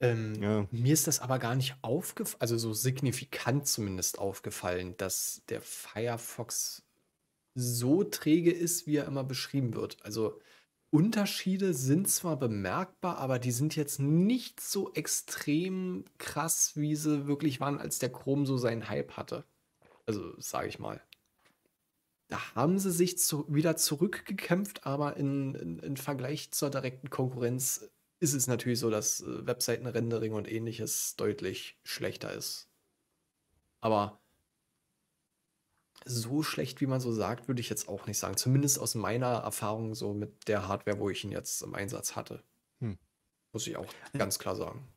Ähm, ja. Mir ist das aber gar nicht aufgefallen, also so signifikant zumindest aufgefallen, dass der Firefox so träge ist, wie er immer beschrieben wird. Also Unterschiede sind zwar bemerkbar, aber die sind jetzt nicht so extrem krass, wie sie wirklich waren, als der Chrome so seinen Hype hatte. Also sage ich mal. Da haben sie sich zu, wieder zurückgekämpft, aber in, in, im Vergleich zur direkten Konkurrenz ist es natürlich so, dass äh, Webseitenrendering und ähnliches deutlich schlechter ist. Aber so schlecht, wie man so sagt, würde ich jetzt auch nicht sagen. Zumindest aus meiner Erfahrung so mit der Hardware, wo ich ihn jetzt im Einsatz hatte. Hm. Muss ich auch ganz klar sagen.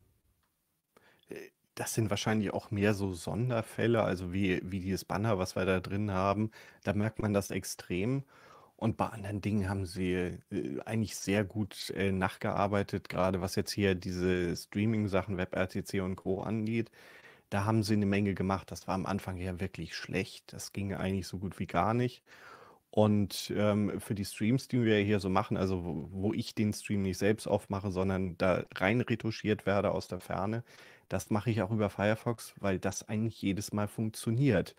Äh, das sind wahrscheinlich auch mehr so Sonderfälle, also wie wie dieses Banner, was wir da drin haben. Da merkt man das extrem. Und bei anderen Dingen haben sie, äh, eigentlich sehr gut, äh, nachgearbeitet, gerade was jetzt hier diese Streaming-Sachen, WebRTC und Co. angeht. Da haben sie eine Menge gemacht. Das war am Anfang ja wirklich schlecht. Das ging eigentlich so gut wie gar nicht. Und, ähm, für die Streams, die wir hier so machen, also wo wo ich den Stream nicht selbst aufmache, sondern da rein retuschiert werde aus der Ferne das mache ich auch über Firefox, weil das eigentlich jedes Mal funktioniert.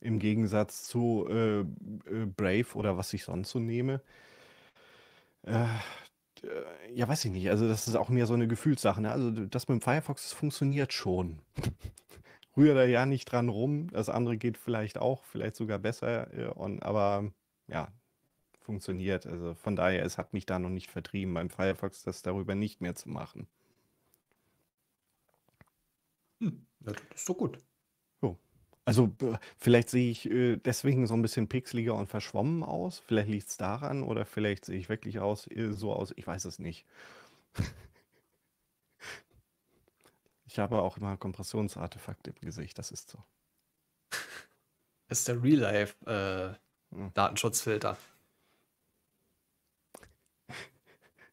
Im Gegensatz zu äh, äh Brave oder was ich sonst so nehme. Äh, äh, ja, weiß ich nicht. Also, das ist auch mehr so eine Gefühlssache. Ne? Also, das mit dem Firefox, das funktioniert schon. Rühr da ja nicht dran rum. Das andere geht vielleicht auch, vielleicht sogar besser. Äh, on, aber ja, funktioniert. Also, von daher, es hat mich da noch nicht vertrieben, beim Firefox das darüber nicht mehr zu machen. Hm, ja, das ist so gut. Jo. Also vielleicht sehe ich äh, deswegen so ein bisschen pixeliger und verschwommen aus. Vielleicht liegt es daran oder vielleicht sehe ich wirklich aus, äh, so aus. Ich weiß es nicht. ich habe auch immer Kompressionsartefakte im Gesicht, das ist so. Das ist der Real-Life-Datenschutzfilter. Äh, hm.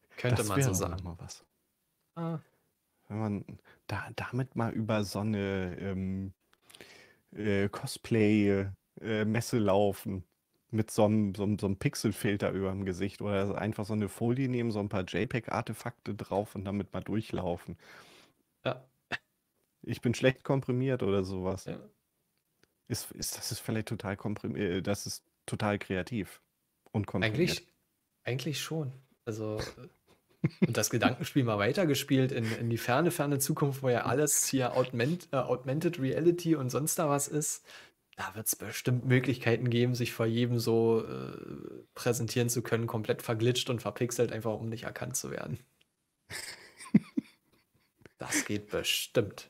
Könnte das man so sagen. Mal was. Ah. Wenn man da, damit mal über so eine ähm, äh, Cosplay-Messe äh, laufen mit so einem, so, einem, so einem Pixelfilter über dem Gesicht oder einfach so eine Folie nehmen, so ein paar JPEG-Artefakte drauf und damit mal durchlaufen. Ja. Ich bin schlecht komprimiert oder sowas. Ja. Ist, ist, das ist vielleicht total komprimiert, äh, das ist total kreativ und komprimiert. Eigentlich, eigentlich schon. Also äh, und das Gedankenspiel mal weitergespielt in, in die ferne, ferne Zukunft, wo ja alles hier Augment, äh, Augmented Reality und sonst da was ist. Da wird es bestimmt Möglichkeiten geben, sich vor jedem so äh, präsentieren zu können, komplett verglitscht und verpixelt, einfach um nicht erkannt zu werden. das geht bestimmt.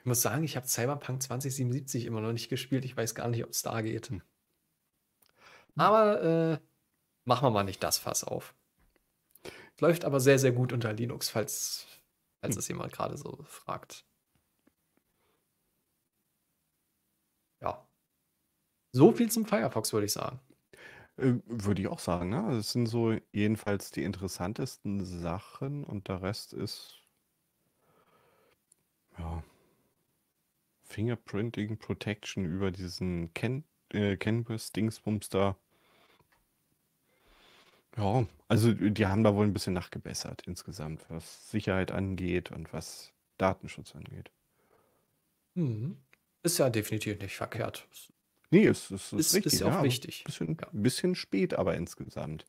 Ich muss sagen, ich habe Cyberpunk 2077 immer noch nicht gespielt. Ich weiß gar nicht, ob es da geht. Hm. Aber äh, machen wir mal nicht das Fass auf. Läuft aber sehr, sehr gut unter Linux, falls, falls hm. es jemand gerade so fragt. Ja. So viel zum Firefox, würde ich sagen. Äh, würde ich auch sagen, ne? Das sind so jedenfalls die interessantesten Sachen und der Rest ist. Ja. Fingerprinting Protection über diesen Ken, äh, Canvas-Dingsbums da. Ja, also die haben da wohl ein bisschen nachgebessert insgesamt, was Sicherheit angeht und was Datenschutz angeht. Mhm. Ist ja definitiv nicht verkehrt. Nee, es, es ist, ist, richtig. Ist ja auch wichtig. Ein bisschen, ja. bisschen spät, aber insgesamt.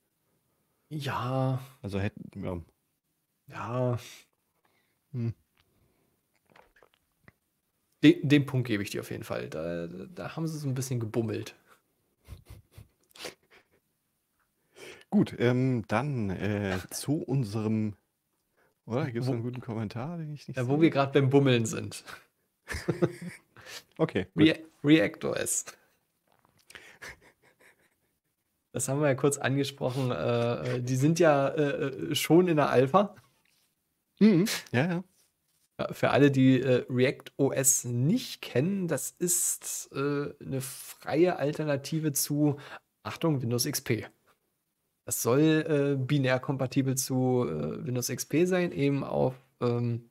Ja. Also hätten wir. Ja. ja. Hm. Den, den, Punkt gebe ich dir auf jeden Fall. Da, da haben sie so ein bisschen gebummelt. Gut, ähm, dann äh, zu unserem. Oder gibt es einen guten Kommentar, den ich nicht. Ja, wo wir gerade beim Bummeln sind. okay. Re React OS. Das haben wir ja kurz angesprochen. Äh, äh die sind ja äh, äh, schon in der Alpha. Mhm. Ja, ja. Ja, für alle, die äh, React OS nicht kennen, das ist äh, eine freie Alternative zu, Achtung, Windows XP. Das soll äh, binär kompatibel zu äh, Windows XP sein, eben auf, ähm,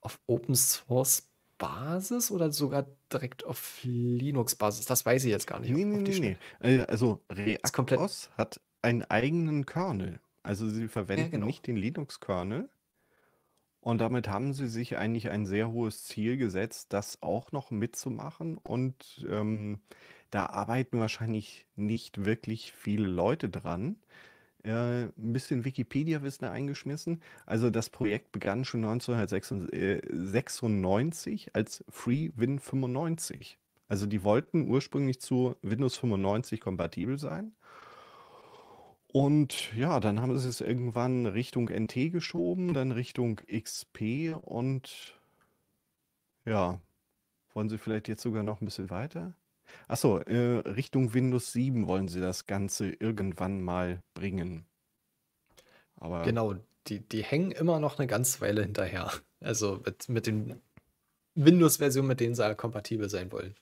auf Open Source Basis oder sogar direkt auf Linux Basis. Das weiß ich jetzt gar nicht. Nee, nee, nee, nee. Äh, also ReactOS hat einen eigenen Kernel. Also sie verwenden ja, genau. nicht den Linux-Kernel. Und damit haben sie sich eigentlich ein sehr hohes Ziel gesetzt, das auch noch mitzumachen und ähm, da arbeiten wahrscheinlich nicht wirklich viele Leute dran. Äh, ein bisschen Wikipedia-Wissen eingeschmissen. Also das Projekt begann schon 1996 äh, als FreeWin 95. Also die wollten ursprünglich zu Windows 95 kompatibel sein. Und ja, dann haben sie es irgendwann Richtung NT geschoben, dann Richtung XP und ja, wollen sie vielleicht jetzt sogar noch ein bisschen weiter? Achso, äh, Richtung Windows 7 wollen sie das Ganze irgendwann mal bringen. Aber Genau, die, die hängen immer noch eine ganze Weile hinterher. Also mit, mit den Windows-Versionen, mit denen sie kompatibel sein wollen.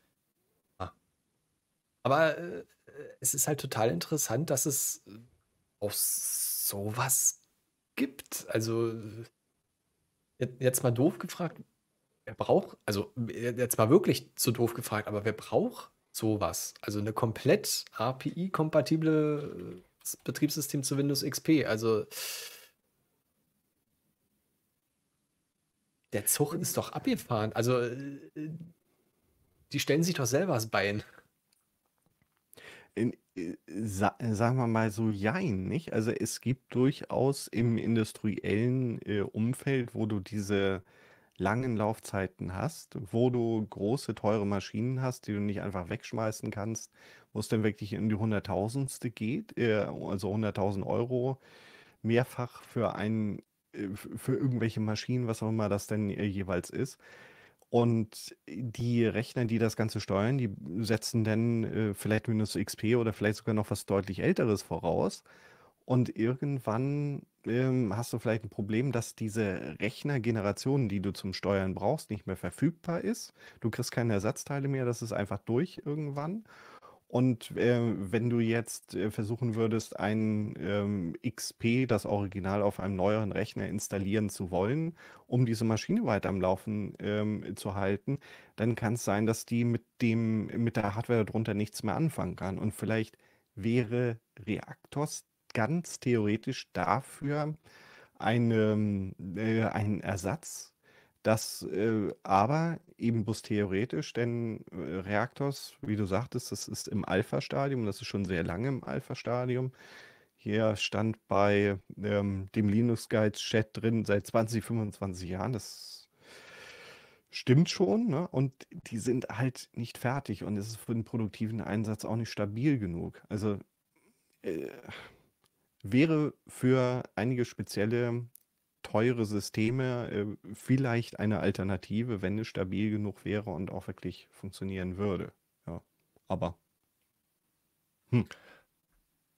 Ah. Aber äh, es ist halt total interessant, dass es äh, auch sowas gibt. Also äh, jetzt mal doof gefragt, wer braucht, also jetzt mal wirklich zu doof gefragt, aber wer braucht Sowas. Also eine komplett API-kompatible äh, Betriebssystem zu Windows XP. Also der Zug ist doch abgefahren. Also äh, äh, die stellen sich doch selber das Bein. In, sa sagen wir mal so, jein, nicht? Also es gibt durchaus im industriellen äh, Umfeld, wo du diese langen Laufzeiten hast, wo du große, teure Maschinen hast, die du nicht einfach wegschmeißen kannst, wo es dann wirklich in die Hunderttausendste geht, äh, also 100.000 Euro mehrfach für einen, äh, für irgendwelche Maschinen, was auch immer das denn äh, jeweils ist. Und die Rechner, die das Ganze steuern, die setzen dann äh, vielleicht Windows XP oder vielleicht sogar noch was deutlich älteres voraus. Und irgendwann ähm, hast du vielleicht ein Problem, dass diese Rechnergeneration, die du zum Steuern brauchst, nicht mehr verfügbar ist. Du kriegst keine Ersatzteile mehr, das ist einfach durch irgendwann. Und äh, wenn du jetzt äh, versuchen würdest, ein ähm, XP, das Original, auf einem neueren Rechner installieren zu wollen, um diese Maschine weiter am Laufen ähm, zu halten, dann kann es sein, dass die mit, dem, mit der Hardware darunter nichts mehr anfangen kann. Und vielleicht wäre Reactors ganz theoretisch dafür eine, äh, einen Ersatz, das äh, aber eben bloß theoretisch, denn äh, Reaktors, wie du sagtest, das ist im Alpha-Stadium, das ist schon sehr lange im Alpha-Stadium. Hier stand bei ähm, dem Linux Guides Chat drin seit 20, 25 Jahren. Das stimmt schon. Ne? Und die sind halt nicht fertig und es ist für den produktiven Einsatz auch nicht stabil genug. Also äh, wäre für einige spezielle teure Systeme äh, vielleicht eine Alternative, wenn es stabil genug wäre und auch wirklich funktionieren würde. Ja, aber. Hm.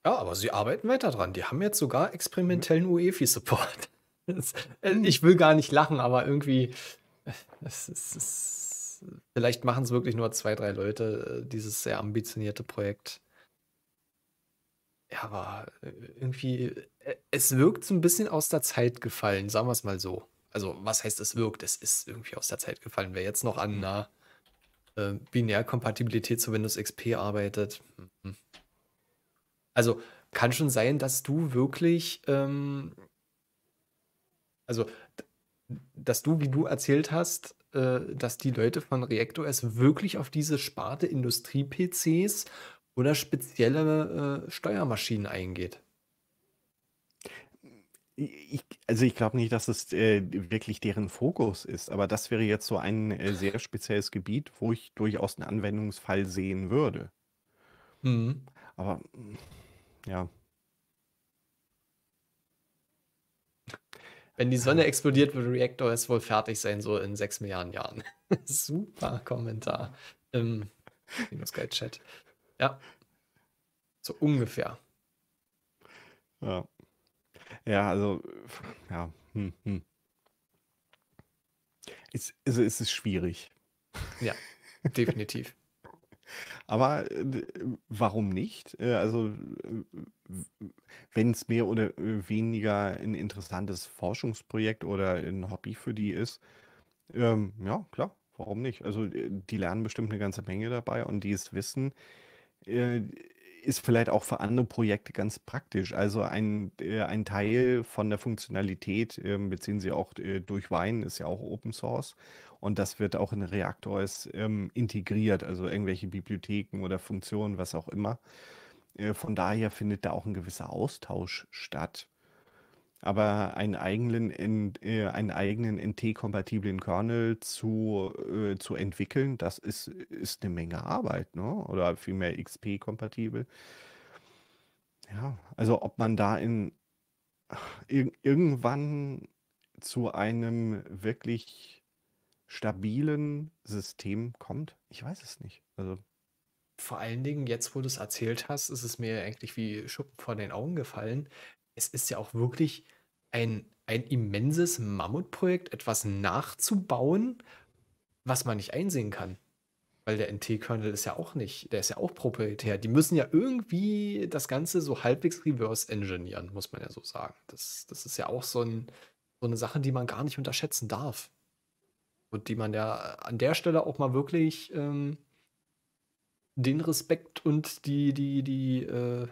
Ja, aber sie arbeiten weiter dran. Die haben jetzt sogar mhm. experimentellen UEFI-Support. Äh, hm. ich will gar nicht lachen, aber irgendwie. Äh, es ist, es, vielleicht machen es wirklich nur zwei, drei Leute, äh, dieses sehr ambitionierte Projekt. Ja, aber äh, irgendwie, äh, es wirkt so ein bisschen aus der Zeit gefallen, sagen wir es mal so. Also, was heißt es wirkt? Es ist irgendwie aus der Zeit gefallen. Wer jetzt noch an mhm. einer äh, Binärkompatibilität zu Windows XP arbeitet. Hm. Also, kann schon sein, dass du wirklich, ähm, also, dass du, wie du erzählt hast, äh, dass die Leute von ReactOS wirklich auf diese Sparte Industrie-PCs oder spezielle äh, Steuermaschinen eingeht. Ich, also ich glaube nicht, dass es äh, wirklich deren Fokus ist, aber das wäre jetzt so ein äh, sehr spezielles Gebiet, wo ich durchaus einen Anwendungsfall sehen würde. Mhm. Aber ja. Wenn die Sonne explodiert, wird es wohl fertig sein, so in sechs Milliarden Jahren. Super Kommentar im ähm, Chat. Ja. So ungefähr. Ja. Ja, also, ja. Hm, hm. Es, also es ist schwierig. Ja, definitiv. Aber äh, warum nicht? Äh, also, wenn es mehr oder weniger ein interessantes Forschungsprojekt oder ein Hobby für die ist, ähm, ja, klar, warum nicht? Also, äh, die lernen bestimmt eine ganze Menge dabei und die es Wissen äh, ist vielleicht auch für andere Projekte ganz praktisch. Also ein, äh, ein Teil von der Funktionalität äh, beziehen sie auch äh, durch Wein, ist ja auch Open Source. Und das wird auch in ReactOS ähm, integriert, also irgendwelche Bibliotheken oder Funktionen, was auch immer. Äh, von daher findet da auch ein gewisser Austausch statt. Aber einen eigenen, äh, einen eigenen NT-kompatiblen Kernel zu, äh, zu entwickeln, das ist, ist eine Menge Arbeit, ne? Oder vielmehr XP-kompatibel. Ja, also ob man da in ir- irgendwann zu einem wirklich stabilen System kommt, ich weiß es nicht. Also vor allen Dingen, jetzt wo du es erzählt hast, ist es mir eigentlich wie Schuppen vor den Augen gefallen, es ist ja auch wirklich ein, ein immenses Mammutprojekt, etwas nachzubauen, was man nicht einsehen kann. Weil der NT-Kernel ist ja auch nicht, der ist ja auch proprietär. Die müssen ja irgendwie das Ganze so halbwegs reverse engineeren, muss man ja so sagen. Das, das ist ja auch so, ein, so eine Sache, die man gar nicht unterschätzen darf. Und die man ja an der Stelle auch mal wirklich ähm, den Respekt und die, die, die, äh,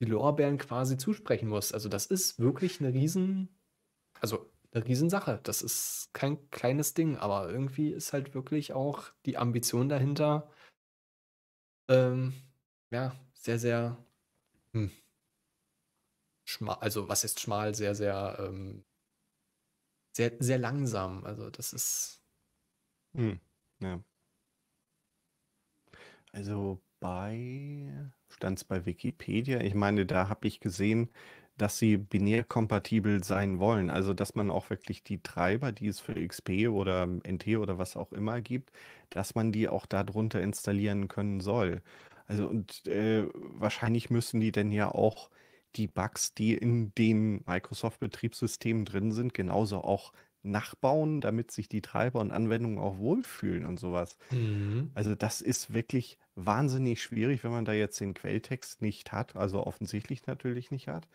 die Lorbeeren quasi zusprechen muss. Also das ist wirklich eine riesen, also eine Riesensache. Das ist kein kleines Ding, aber irgendwie ist halt wirklich auch die Ambition dahinter ähm, ja, sehr, sehr hm, schmal, also was ist schmal, sehr, sehr, ähm, sehr, sehr langsam. Also das ist. Hm, ja. Also bei stand es bei Wikipedia. Ich meine, da habe ich gesehen, dass sie binär kompatibel sein wollen. Also, dass man auch wirklich die Treiber, die es für XP oder NT oder was auch immer gibt, dass man die auch darunter installieren können soll. Also, und äh, wahrscheinlich müssen die denn ja auch die Bugs, die in den Microsoft-Betriebssystemen drin sind, genauso auch nachbauen, damit sich die Treiber und Anwendungen auch wohlfühlen und sowas. Mhm. Also das ist wirklich wahnsinnig schwierig, wenn man da jetzt den Quelltext nicht hat, also offensichtlich natürlich nicht hat.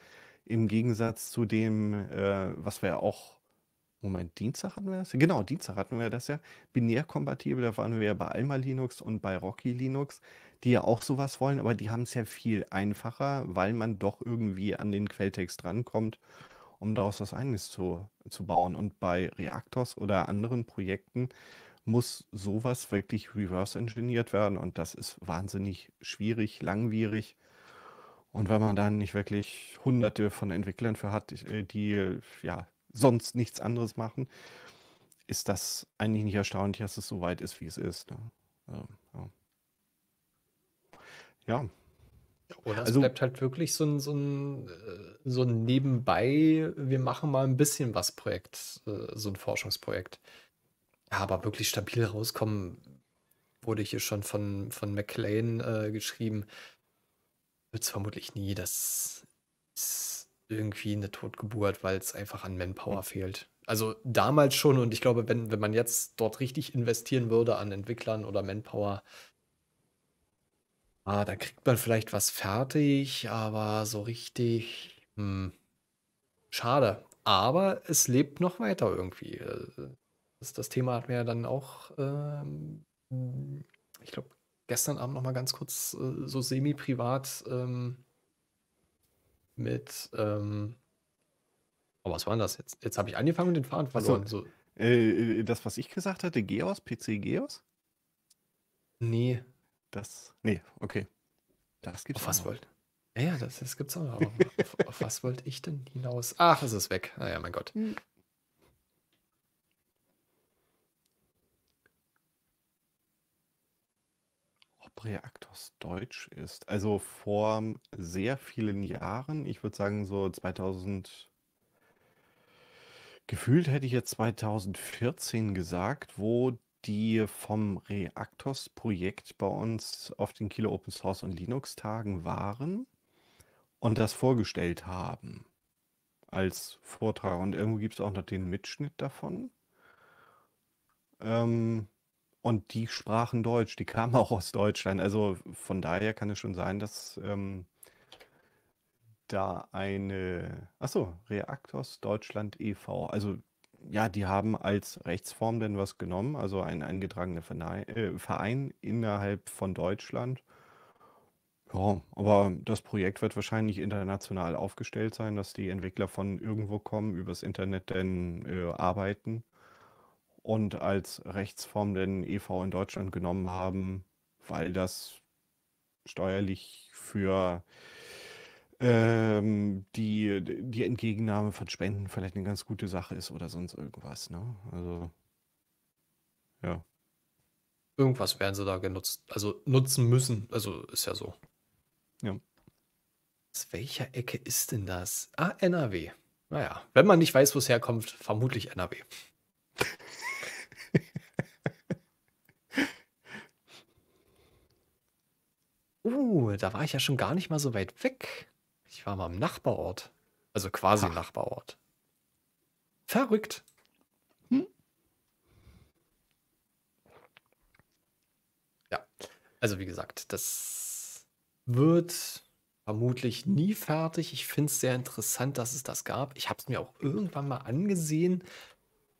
Im Gegensatz zu dem, äh, was wir auch, Moment, Dienstag hatten wir das? Genau, Dienstag hatten wir das ja. Binärkompatibel, da waren wir ja bei Alma Linux und bei Rocky Linux, die ja auch sowas wollen, aber die haben es ja viel einfacher, weil man doch irgendwie an den Quelltext rankommt, um daraus was eigenes zu, zu bauen. Und bei Reactors oder anderen Projekten muss sowas wirklich reverse engineert werden und das ist wahnsinnig schwierig, langwierig. Und wenn man dann nicht wirklich hunderte von Entwicklern für hat, äh, die ja sonst nichts anderes machen, ist das eigentlich nicht erstaunlich, dass es so weit ist, wie es ist. Ne? Also, ja. ja. Oder es also bleibt halt wirklich so ein, so ein, äh, so ein nebenbei, wir machen mal ein bisschen was Projekt, äh, so ein Forschungsprojekt. Ja, aber wirklich stabil rauskommen, wurde hier schon von, von McLean äh, geschrieben. Wird es vermutlich nie. Das ist irgendwie eine Totgeburt, weil es einfach an Manpower hm. fehlt. Also damals schon und ich glaube, wenn, wenn man jetzt dort richtig investieren würde an Entwicklern oder Manpower, ah, da kriegt man vielleicht was fertig, aber so richtig. Mh, hm, schade. Aber es lebt noch weiter irgendwie. Äh, das, das Thema hat mir dann auch, ähm, ich glaube, gestern Abend noch mal ganz kurz äh, so semi-privat ähm, mit. Ähm, aber oh, was war denn das jetzt? Jetzt habe ich angefangen und den Faden verloren. So, so. Äh, äh, das, was ich gesagt hatte, Geos, PC Geos? Nee. Das. Nee, okay. Das gibt's auf was wollt? Ja, das, das gibt's auch noch. auf, auf, was wollte ich denn hinaus? Ach, es ist weg. Naja, mein Gott. Hm. Reaktors deutsch ist. Also vor sehr vielen Jahren, ich würde sagen so 2000, gefühlt hätte ich jetzt 2014 gesagt, wo die vom Reaktors-Projekt bei uns auf den Kilo Open Source und Linux-Tagen waren und das vorgestellt haben als Vortrag. Und irgendwo gibt es auch noch den Mitschnitt davon. Ähm, und die sprachen Deutsch, die kamen auch aus Deutschland. Also von daher kann es schon sein, dass ähm, da eine, achso, Reaktors Deutschland e.V., also ja, die haben als Rechtsform denn was genommen, also ein eingetragener äh, Verein innerhalb von Deutschland. Ja, aber das Projekt wird wahrscheinlich international aufgestellt sein, dass die Entwickler von irgendwo kommen, übers Internet denn äh, arbeiten und als Rechtsform den EV in Deutschland genommen haben, weil das steuerlich für ähm, die, die Entgegennahme von Spenden vielleicht eine ganz gute Sache ist oder sonst irgendwas. Ne? Also, ja. Irgendwas werden sie da genutzt, also nutzen müssen. Also ist ja so. Ja. Aus welcher Ecke ist denn das? Ah, NRW. Naja, wenn man nicht weiß, wo es herkommt, vermutlich NRW. Uh, da war ich ja schon gar nicht mal so weit weg. Ich war mal im Nachbarort. Also quasi Ach. Nachbarort. Verrückt. Hm? Ja. Also wie gesagt, das wird vermutlich nie fertig. Ich finde es sehr interessant, dass es das gab. Ich habe es mir auch irgendwann mal angesehen.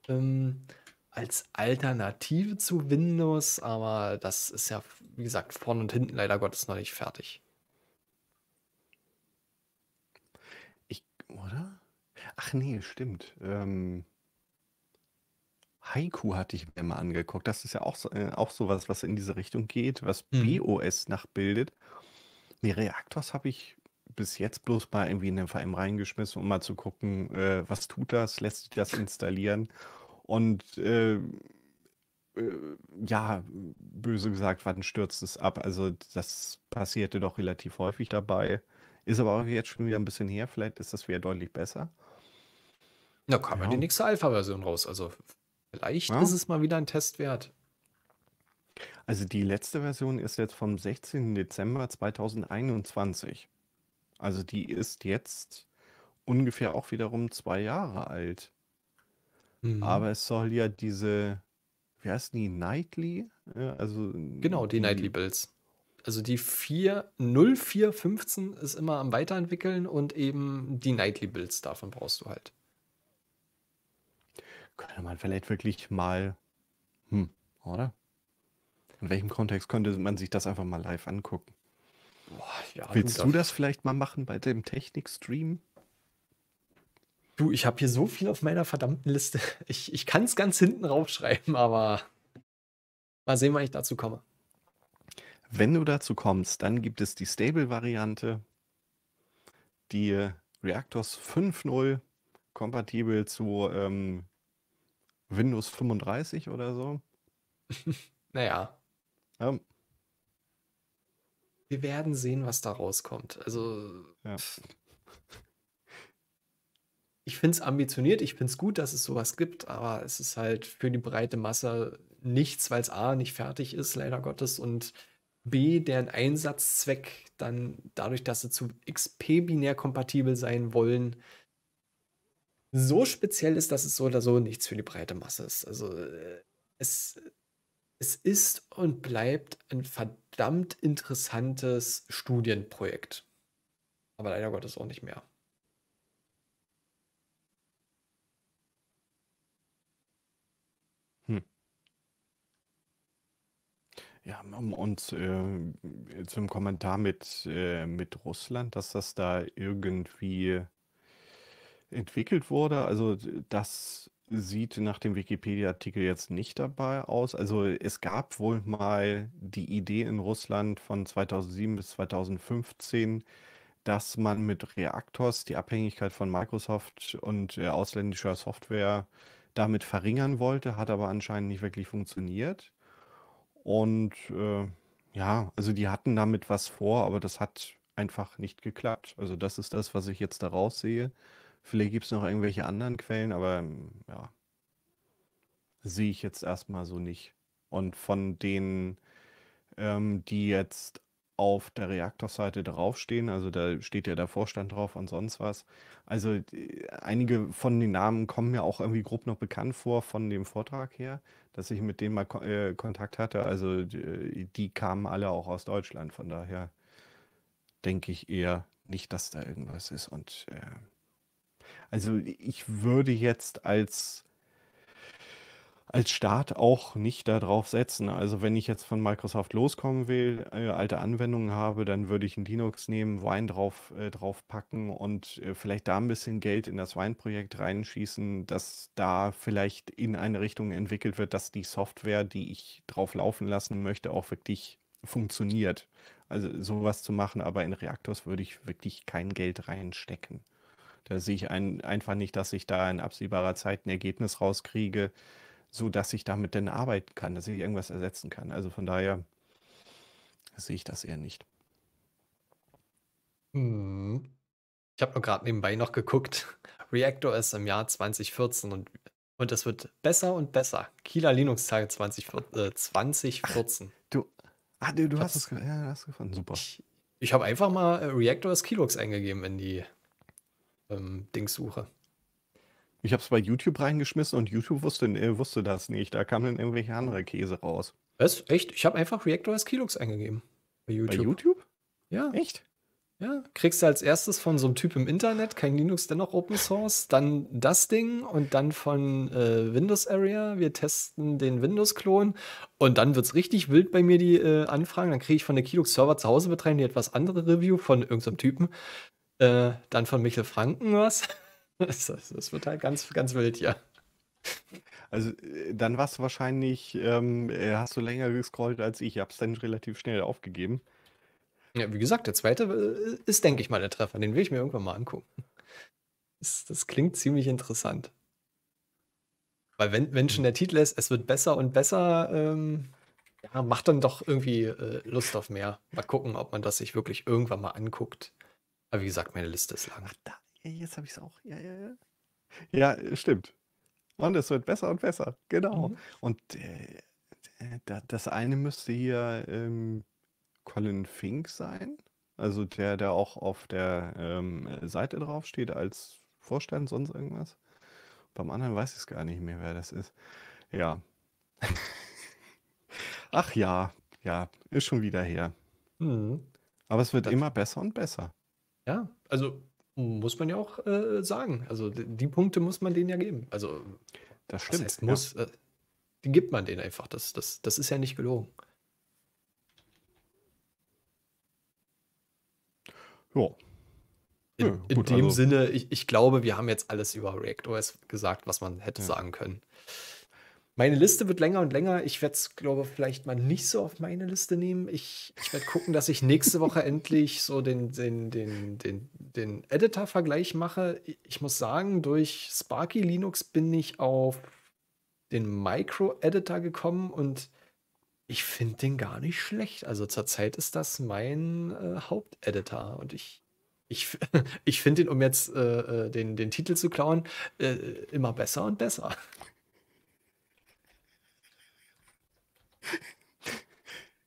Ähm, als Alternative zu Windows, aber das ist ja, wie gesagt, vorne und hinten leider Gottes noch nicht fertig. Ich, oder? Ach nee, stimmt. Ähm, Haiku hatte ich mir mal angeguckt. Das ist ja auch, so, äh, auch sowas, was in diese Richtung geht, was hm. BOS nachbildet. Nee, Reaktors habe ich bis jetzt bloß mal irgendwie in den VM reingeschmissen, um mal zu gucken, äh, was tut das, lässt sich das installieren. Und äh, äh, ja, böse gesagt, wann stürzt es ab? Also das passierte doch relativ häufig dabei. Ist aber auch jetzt schon wieder ein bisschen her. Vielleicht ist das wieder deutlich besser. Da kam ja. die nächste Alpha-Version raus. Also vielleicht ja. ist es mal wieder ein Test wert. Also die letzte Version ist jetzt vom 16. Dezember 2021. Also die ist jetzt ungefähr auch wiederum zwei Jahre alt. Mhm. Aber es soll ja diese, wie heißt die, Nightly? Ja, also genau, die, die Nightly Bills. Also die 0415 ist immer am Weiterentwickeln und eben die Nightly Bills, davon brauchst du halt. Könnte man vielleicht wirklich mal, hm, oder? In welchem Kontext könnte man sich das einfach mal live angucken? Boah, ja, Willst du das vielleicht mal machen bei dem Technik-Stream? Du, ich habe hier so viel auf meiner verdammten Liste. Ich, ich kann es ganz hinten raufschreiben, aber mal sehen, wann ich dazu komme. Wenn du dazu kommst, dann gibt es die Stable-Variante, die Reactors 5.0 kompatibel zu ähm, Windows 35 oder so. naja. Ja. Wir werden sehen, was da rauskommt. Also. Ja ich finde es ambitioniert, ich finde es gut, dass es sowas gibt, aber es ist halt für die breite Masse nichts, weil es A nicht fertig ist, leider Gottes, und B, deren Einsatzzweck dann dadurch, dass sie zu XP-binär kompatibel sein wollen, so speziell ist, dass es so oder so nichts für die breite Masse ist. Also äh, es, es ist und bleibt ein verdammt interessantes Studienprojekt. Aber leider Gottes auch nicht mehr. Ja, und äh, zum Kommentar mit, äh, mit Russland, dass das da irgendwie entwickelt wurde. Also das sieht nach dem Wikipedia-Artikel jetzt nicht dabei aus. Also es gab wohl mal die Idee in Russland von 2007 bis 2015, dass man mit Reactors die Abhängigkeit von Microsoft und äh, ausländischer Software damit verringern wollte, hat aber anscheinend nicht wirklich funktioniert. Und äh, ja, also die hatten damit was vor, aber das hat einfach nicht geklappt. Also das ist das, was ich jetzt daraus sehe. Vielleicht gibt es noch irgendwelche anderen Quellen, aber hm, ja, sehe ich jetzt erstmal so nicht. Und von denen, ähm, die jetzt auf der Reaktorseite draufstehen. Also da steht ja der Vorstand drauf und sonst was. Also äh, einige von den Namen kommen mir auch irgendwie grob noch bekannt vor von dem Vortrag her, dass ich mit denen mal äh, Kontakt hatte. Also die, äh, die kamen alle auch aus Deutschland. Von daher denke ich eher nicht, dass da irgendwas ist. Und äh, also ich würde jetzt als als Staat auch nicht darauf setzen. Also wenn ich jetzt von Microsoft loskommen will, äh, alte Anwendungen habe, dann würde ich ein Linux nehmen, Wine drauf, äh, draufpacken und äh, vielleicht da ein bisschen Geld in das Wine-Projekt reinschießen, dass da vielleicht in eine Richtung entwickelt wird, dass die Software, die ich drauf laufen lassen möchte, auch wirklich funktioniert. Also sowas zu machen, aber in Reactors würde ich wirklich kein Geld reinstecken. Da sehe ich ein, einfach nicht, dass ich da in absehbarer Zeit ein Ergebnis rauskriege, so dass ich damit denn arbeiten kann, dass ich irgendwas ersetzen kann. Also von daher sehe ich das eher nicht. Hm. Ich habe nur gerade nebenbei noch geguckt. Reactor ist im Jahr 2014 und, und es wird besser und besser. Kieler Linux-Tage 2014. Äh, Ach, du, ah, du, du hast es ja, hast gefunden. Super. Ich, ich habe einfach mal äh, Reactor ist Kilux eingegeben in die ähm, Dingssuche. Ich habe es bei YouTube reingeschmissen und YouTube wusste, äh, wusste das nicht. Da kam dann irgendwelche andere Käse raus. Was? Echt? Ich habe einfach Reactor ReactOS Kilux eingegeben. Bei YouTube. Bei YouTube? Ja. Echt? Ja, kriegst du als erstes von so einem Typ im Internet, kein Linux, dennoch Open Source, dann das Ding und dann von äh, Windows Area. Wir testen den Windows-Klon und dann wird es richtig wild bei mir, die äh, Anfragen. Dann kriege ich von der Kilux Server zu Hause betreiben, die etwas andere Review von irgendeinem Typen. Äh, dann von Michael Franken was. Das, das, wird halt ganz, ganz wild, ja. Also äh, dann warst du wahrscheinlich, ähm, äh, hast du länger gescrollt als ich. Ich habe es dann relativ schnell aufgegeben. Ja, wie gesagt, der zweite äh, ist, denke ich mal, der Treffer. Den will ich mir irgendwann mal angucken. Das, das klingt ziemlich interessant. Weil wenn, wenn schon der Titel ist, es wird besser und besser, ähm, ja, macht dann doch irgendwie äh, Lust auf mehr. Mal gucken, ob man das sich wirklich irgendwann mal anguckt. Aber wie gesagt, meine Liste ist lang. Ach, da, ja, jetzt habe ich es auch. Ja, ja, ja. Ja, äh, stimmt. Und es wird besser und besser. Genau. Mhm. Und äh, äh das eine müsste hier ähm, Colin Fink sein. Also der, der auch auf der ähm, Seite draufsteht als Vorstand, sonst irgendwas. Beim anderen weiß ich es gar nicht mehr, wer das ist. Ja. Ach ja, ja, ist schon wieder her. Mhm. Aber es wird Das, immer besser und besser. ja, also muss man ja auch äh, sagen. Also die, die, Punkte muss man denen ja geben. Also das stimmt. Das heißt, muss, ja. äh, die gibt man denen einfach. Das, das, das ist ja nicht gelogen. Ja. In, ja, gut, dem also. Sinne, ich, ich glaube, wir haben jetzt alles über React OS gesagt, was man hätte ja. sagen können. Meine Liste wird länger und länger. Ich werde es, glaube ich, vielleicht mal nicht so auf meine Liste nehmen. Ich, ich werde gucken, dass ich nächste Woche endlich so den, den, den, den, den Editor-Vergleich mache. Ich muss sagen, durch Sparky Linux bin ich auf den Micro-Editor gekommen und ich finde den gar nicht schlecht. Also zurzeit ist das mein äh, Haupteditor und ich, ich, ich finde den, um jetzt äh, äh, den, den Titel zu klauen, äh, immer besser und besser.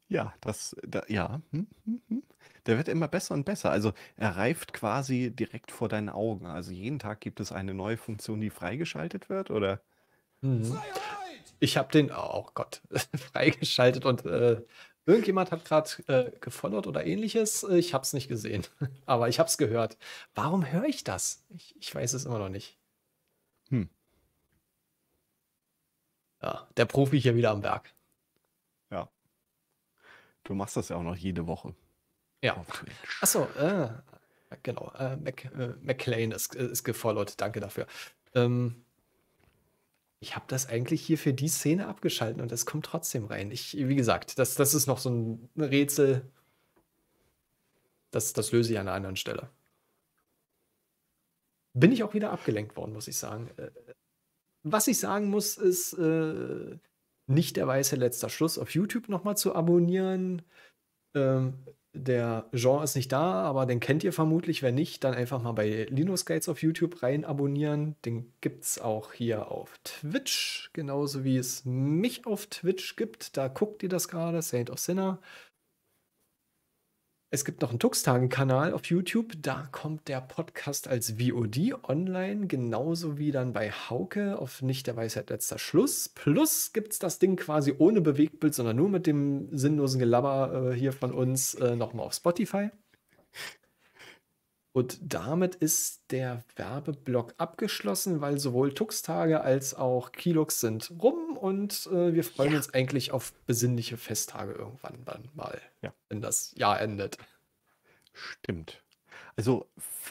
Ja, das, da, ja. Hm, hm, hm. Der wird immer besser und besser. Also er reift quasi direkt vor deinen Augen. Also jeden Tag gibt es eine neue Funktion, die freigeschaltet wird, oder? Mhm. Ich habe den, oh Gott, freigeschaltet und äh, irgendjemand hat gerade äh, gefollowt oder ähnliches. Äh, ich habe es nicht gesehen, aber ich habe es gehört. Warum höre ich das? Ich, ich weiß es immer noch nicht. Hm. Ja, der Profi hier wieder am Berg. Du machst das ja auch noch jede Woche. Ja. Achso, äh, genau. Äh, Mac, äh, McLean ist, ist gefollowt. Danke dafür. Ähm, ich habe das eigentlich hier für die Szene abgeschalten und das kommt trotzdem rein. Ich, wie gesagt, das, das ist noch so ein Rätsel. Das, das löse ich an einer anderen Stelle. Bin ich auch wieder abgelenkt worden, muss ich sagen. Äh, was ich sagen muss, ist, äh, nicht der weiße letzter Schluss auf YouTube nochmal zu abonnieren. Ähm, der Jean ist nicht da, aber den kennt ihr vermutlich. Wenn nicht, dann einfach mal bei Linus Guides auf YouTube rein abonnieren. Den gibt es auch hier auf Twitch, genauso wie es mich auf Twitch gibt. Da guckt ihr das gerade, Saint of Sinner. Es gibt noch einen Tuxtagen-Kanal auf YouTube. Da kommt der Podcast als VOD online, genauso wie dann bei Hauke auf Nicht der Weisheit letzter Schluss. Plus gibt es das Ding quasi ohne Bewegtbild, sondern nur mit dem sinnlosen Gelaber äh, hier von uns äh, nochmal auf Spotify. Und damit ist der Werbeblock abgeschlossen, weil sowohl Tuxtage als auch Kilux sind rum und äh, wir freuen ja. uns eigentlich auf besinnliche Festtage irgendwann dann mal, ja. wenn das Jahr endet. Stimmt. Also,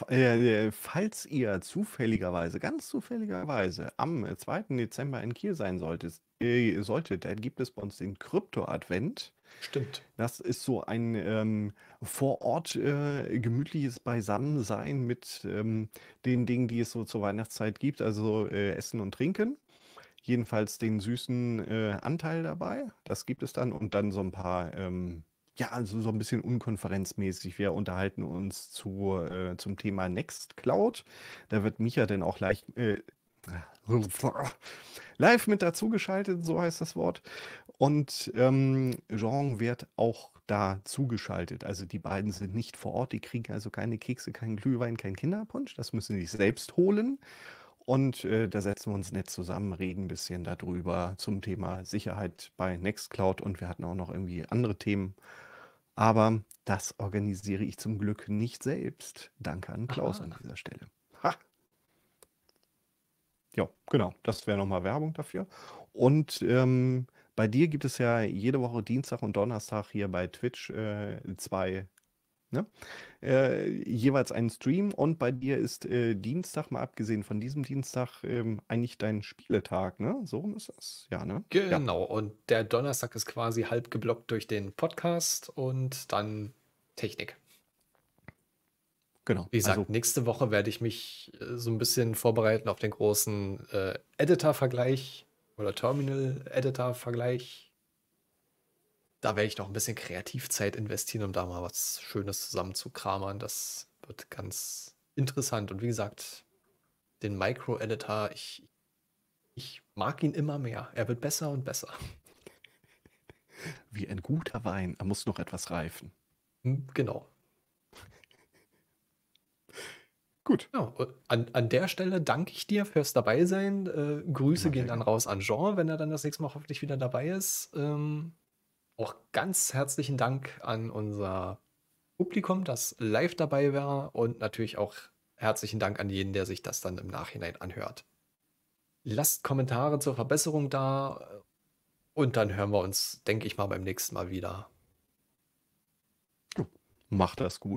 äh, äh, falls ihr zufälligerweise, ganz zufälligerweise am 2. Dezember in Kiel sein solltet, äh, solltet dann gibt es bei uns den Krypto-Advent. Stimmt. Das ist so ein ähm, vor Ort äh, gemütliches Beisammensein mit ähm, den Dingen, die es so zur Weihnachtszeit gibt, also äh, Essen und Trinken. Jedenfalls den süßen äh, Anteil dabei. Das gibt es dann. Und dann so ein paar, ähm, ja, also so ein bisschen unkonferenzmäßig. Wir unterhalten uns zu, äh, zum Thema Nextcloud. Da wird Micha dann auch gleich äh, live mit dazugeschaltet, so heißt das Wort. Und ähm, Jean wird auch da zugeschaltet. Also die beiden sind nicht vor Ort, die kriegen also keine Kekse, keinen Glühwein, keinen Kinderpunsch. Das müssen sie selbst holen. Und äh, da setzen wir uns nett zusammen, reden ein bisschen darüber zum Thema Sicherheit bei Nextcloud. Und wir hatten auch noch irgendwie andere Themen. Aber das organisiere ich zum Glück nicht selbst. Danke an Klaus Aha. an dieser Stelle. Ja, genau. Das wäre nochmal Werbung dafür. Und ähm, bei dir gibt es ja jede Woche Dienstag und Donnerstag hier bei Twitch äh, zwei, ne? Äh, jeweils einen Stream. Und bei dir ist äh, Dienstag, mal abgesehen von diesem Dienstag, ähm, eigentlich dein Spieletag, ne? So rum ist das. Ja, ne? Genau. Ja. Und der Donnerstag ist quasi halb geblockt durch den Podcast und dann Technik. Genau. Wie gesagt, also, nächste Woche werde ich mich äh, so ein bisschen vorbereiten auf den großen äh, Editor-Vergleich oder Terminal-Editor-Vergleich. Da werde ich noch ein bisschen Kreativzeit investieren, um da mal was Schönes zusammenzukramern. Das wird ganz interessant. Und wie gesagt, den Micro-Editor, ich, ich mag ihn immer mehr. Er wird besser und besser. Wie ein guter Wein. Er muss noch etwas reifen. Hm, genau. Gut. Ja, an, an der Stelle danke ich dir fürs Dabeisein. Äh, Grüße ja, gehen dann raus an Jean, wenn er dann das nächste Mal hoffentlich wieder dabei ist. Ähm, auch ganz herzlichen Dank an unser Publikum, das live dabei war und natürlich auch herzlichen Dank an jeden, der sich das dann im Nachhinein anhört. Lasst Kommentare zur Verbesserung da und dann hören wir uns, denke ich mal, beim nächsten Mal wieder. Macht das gut.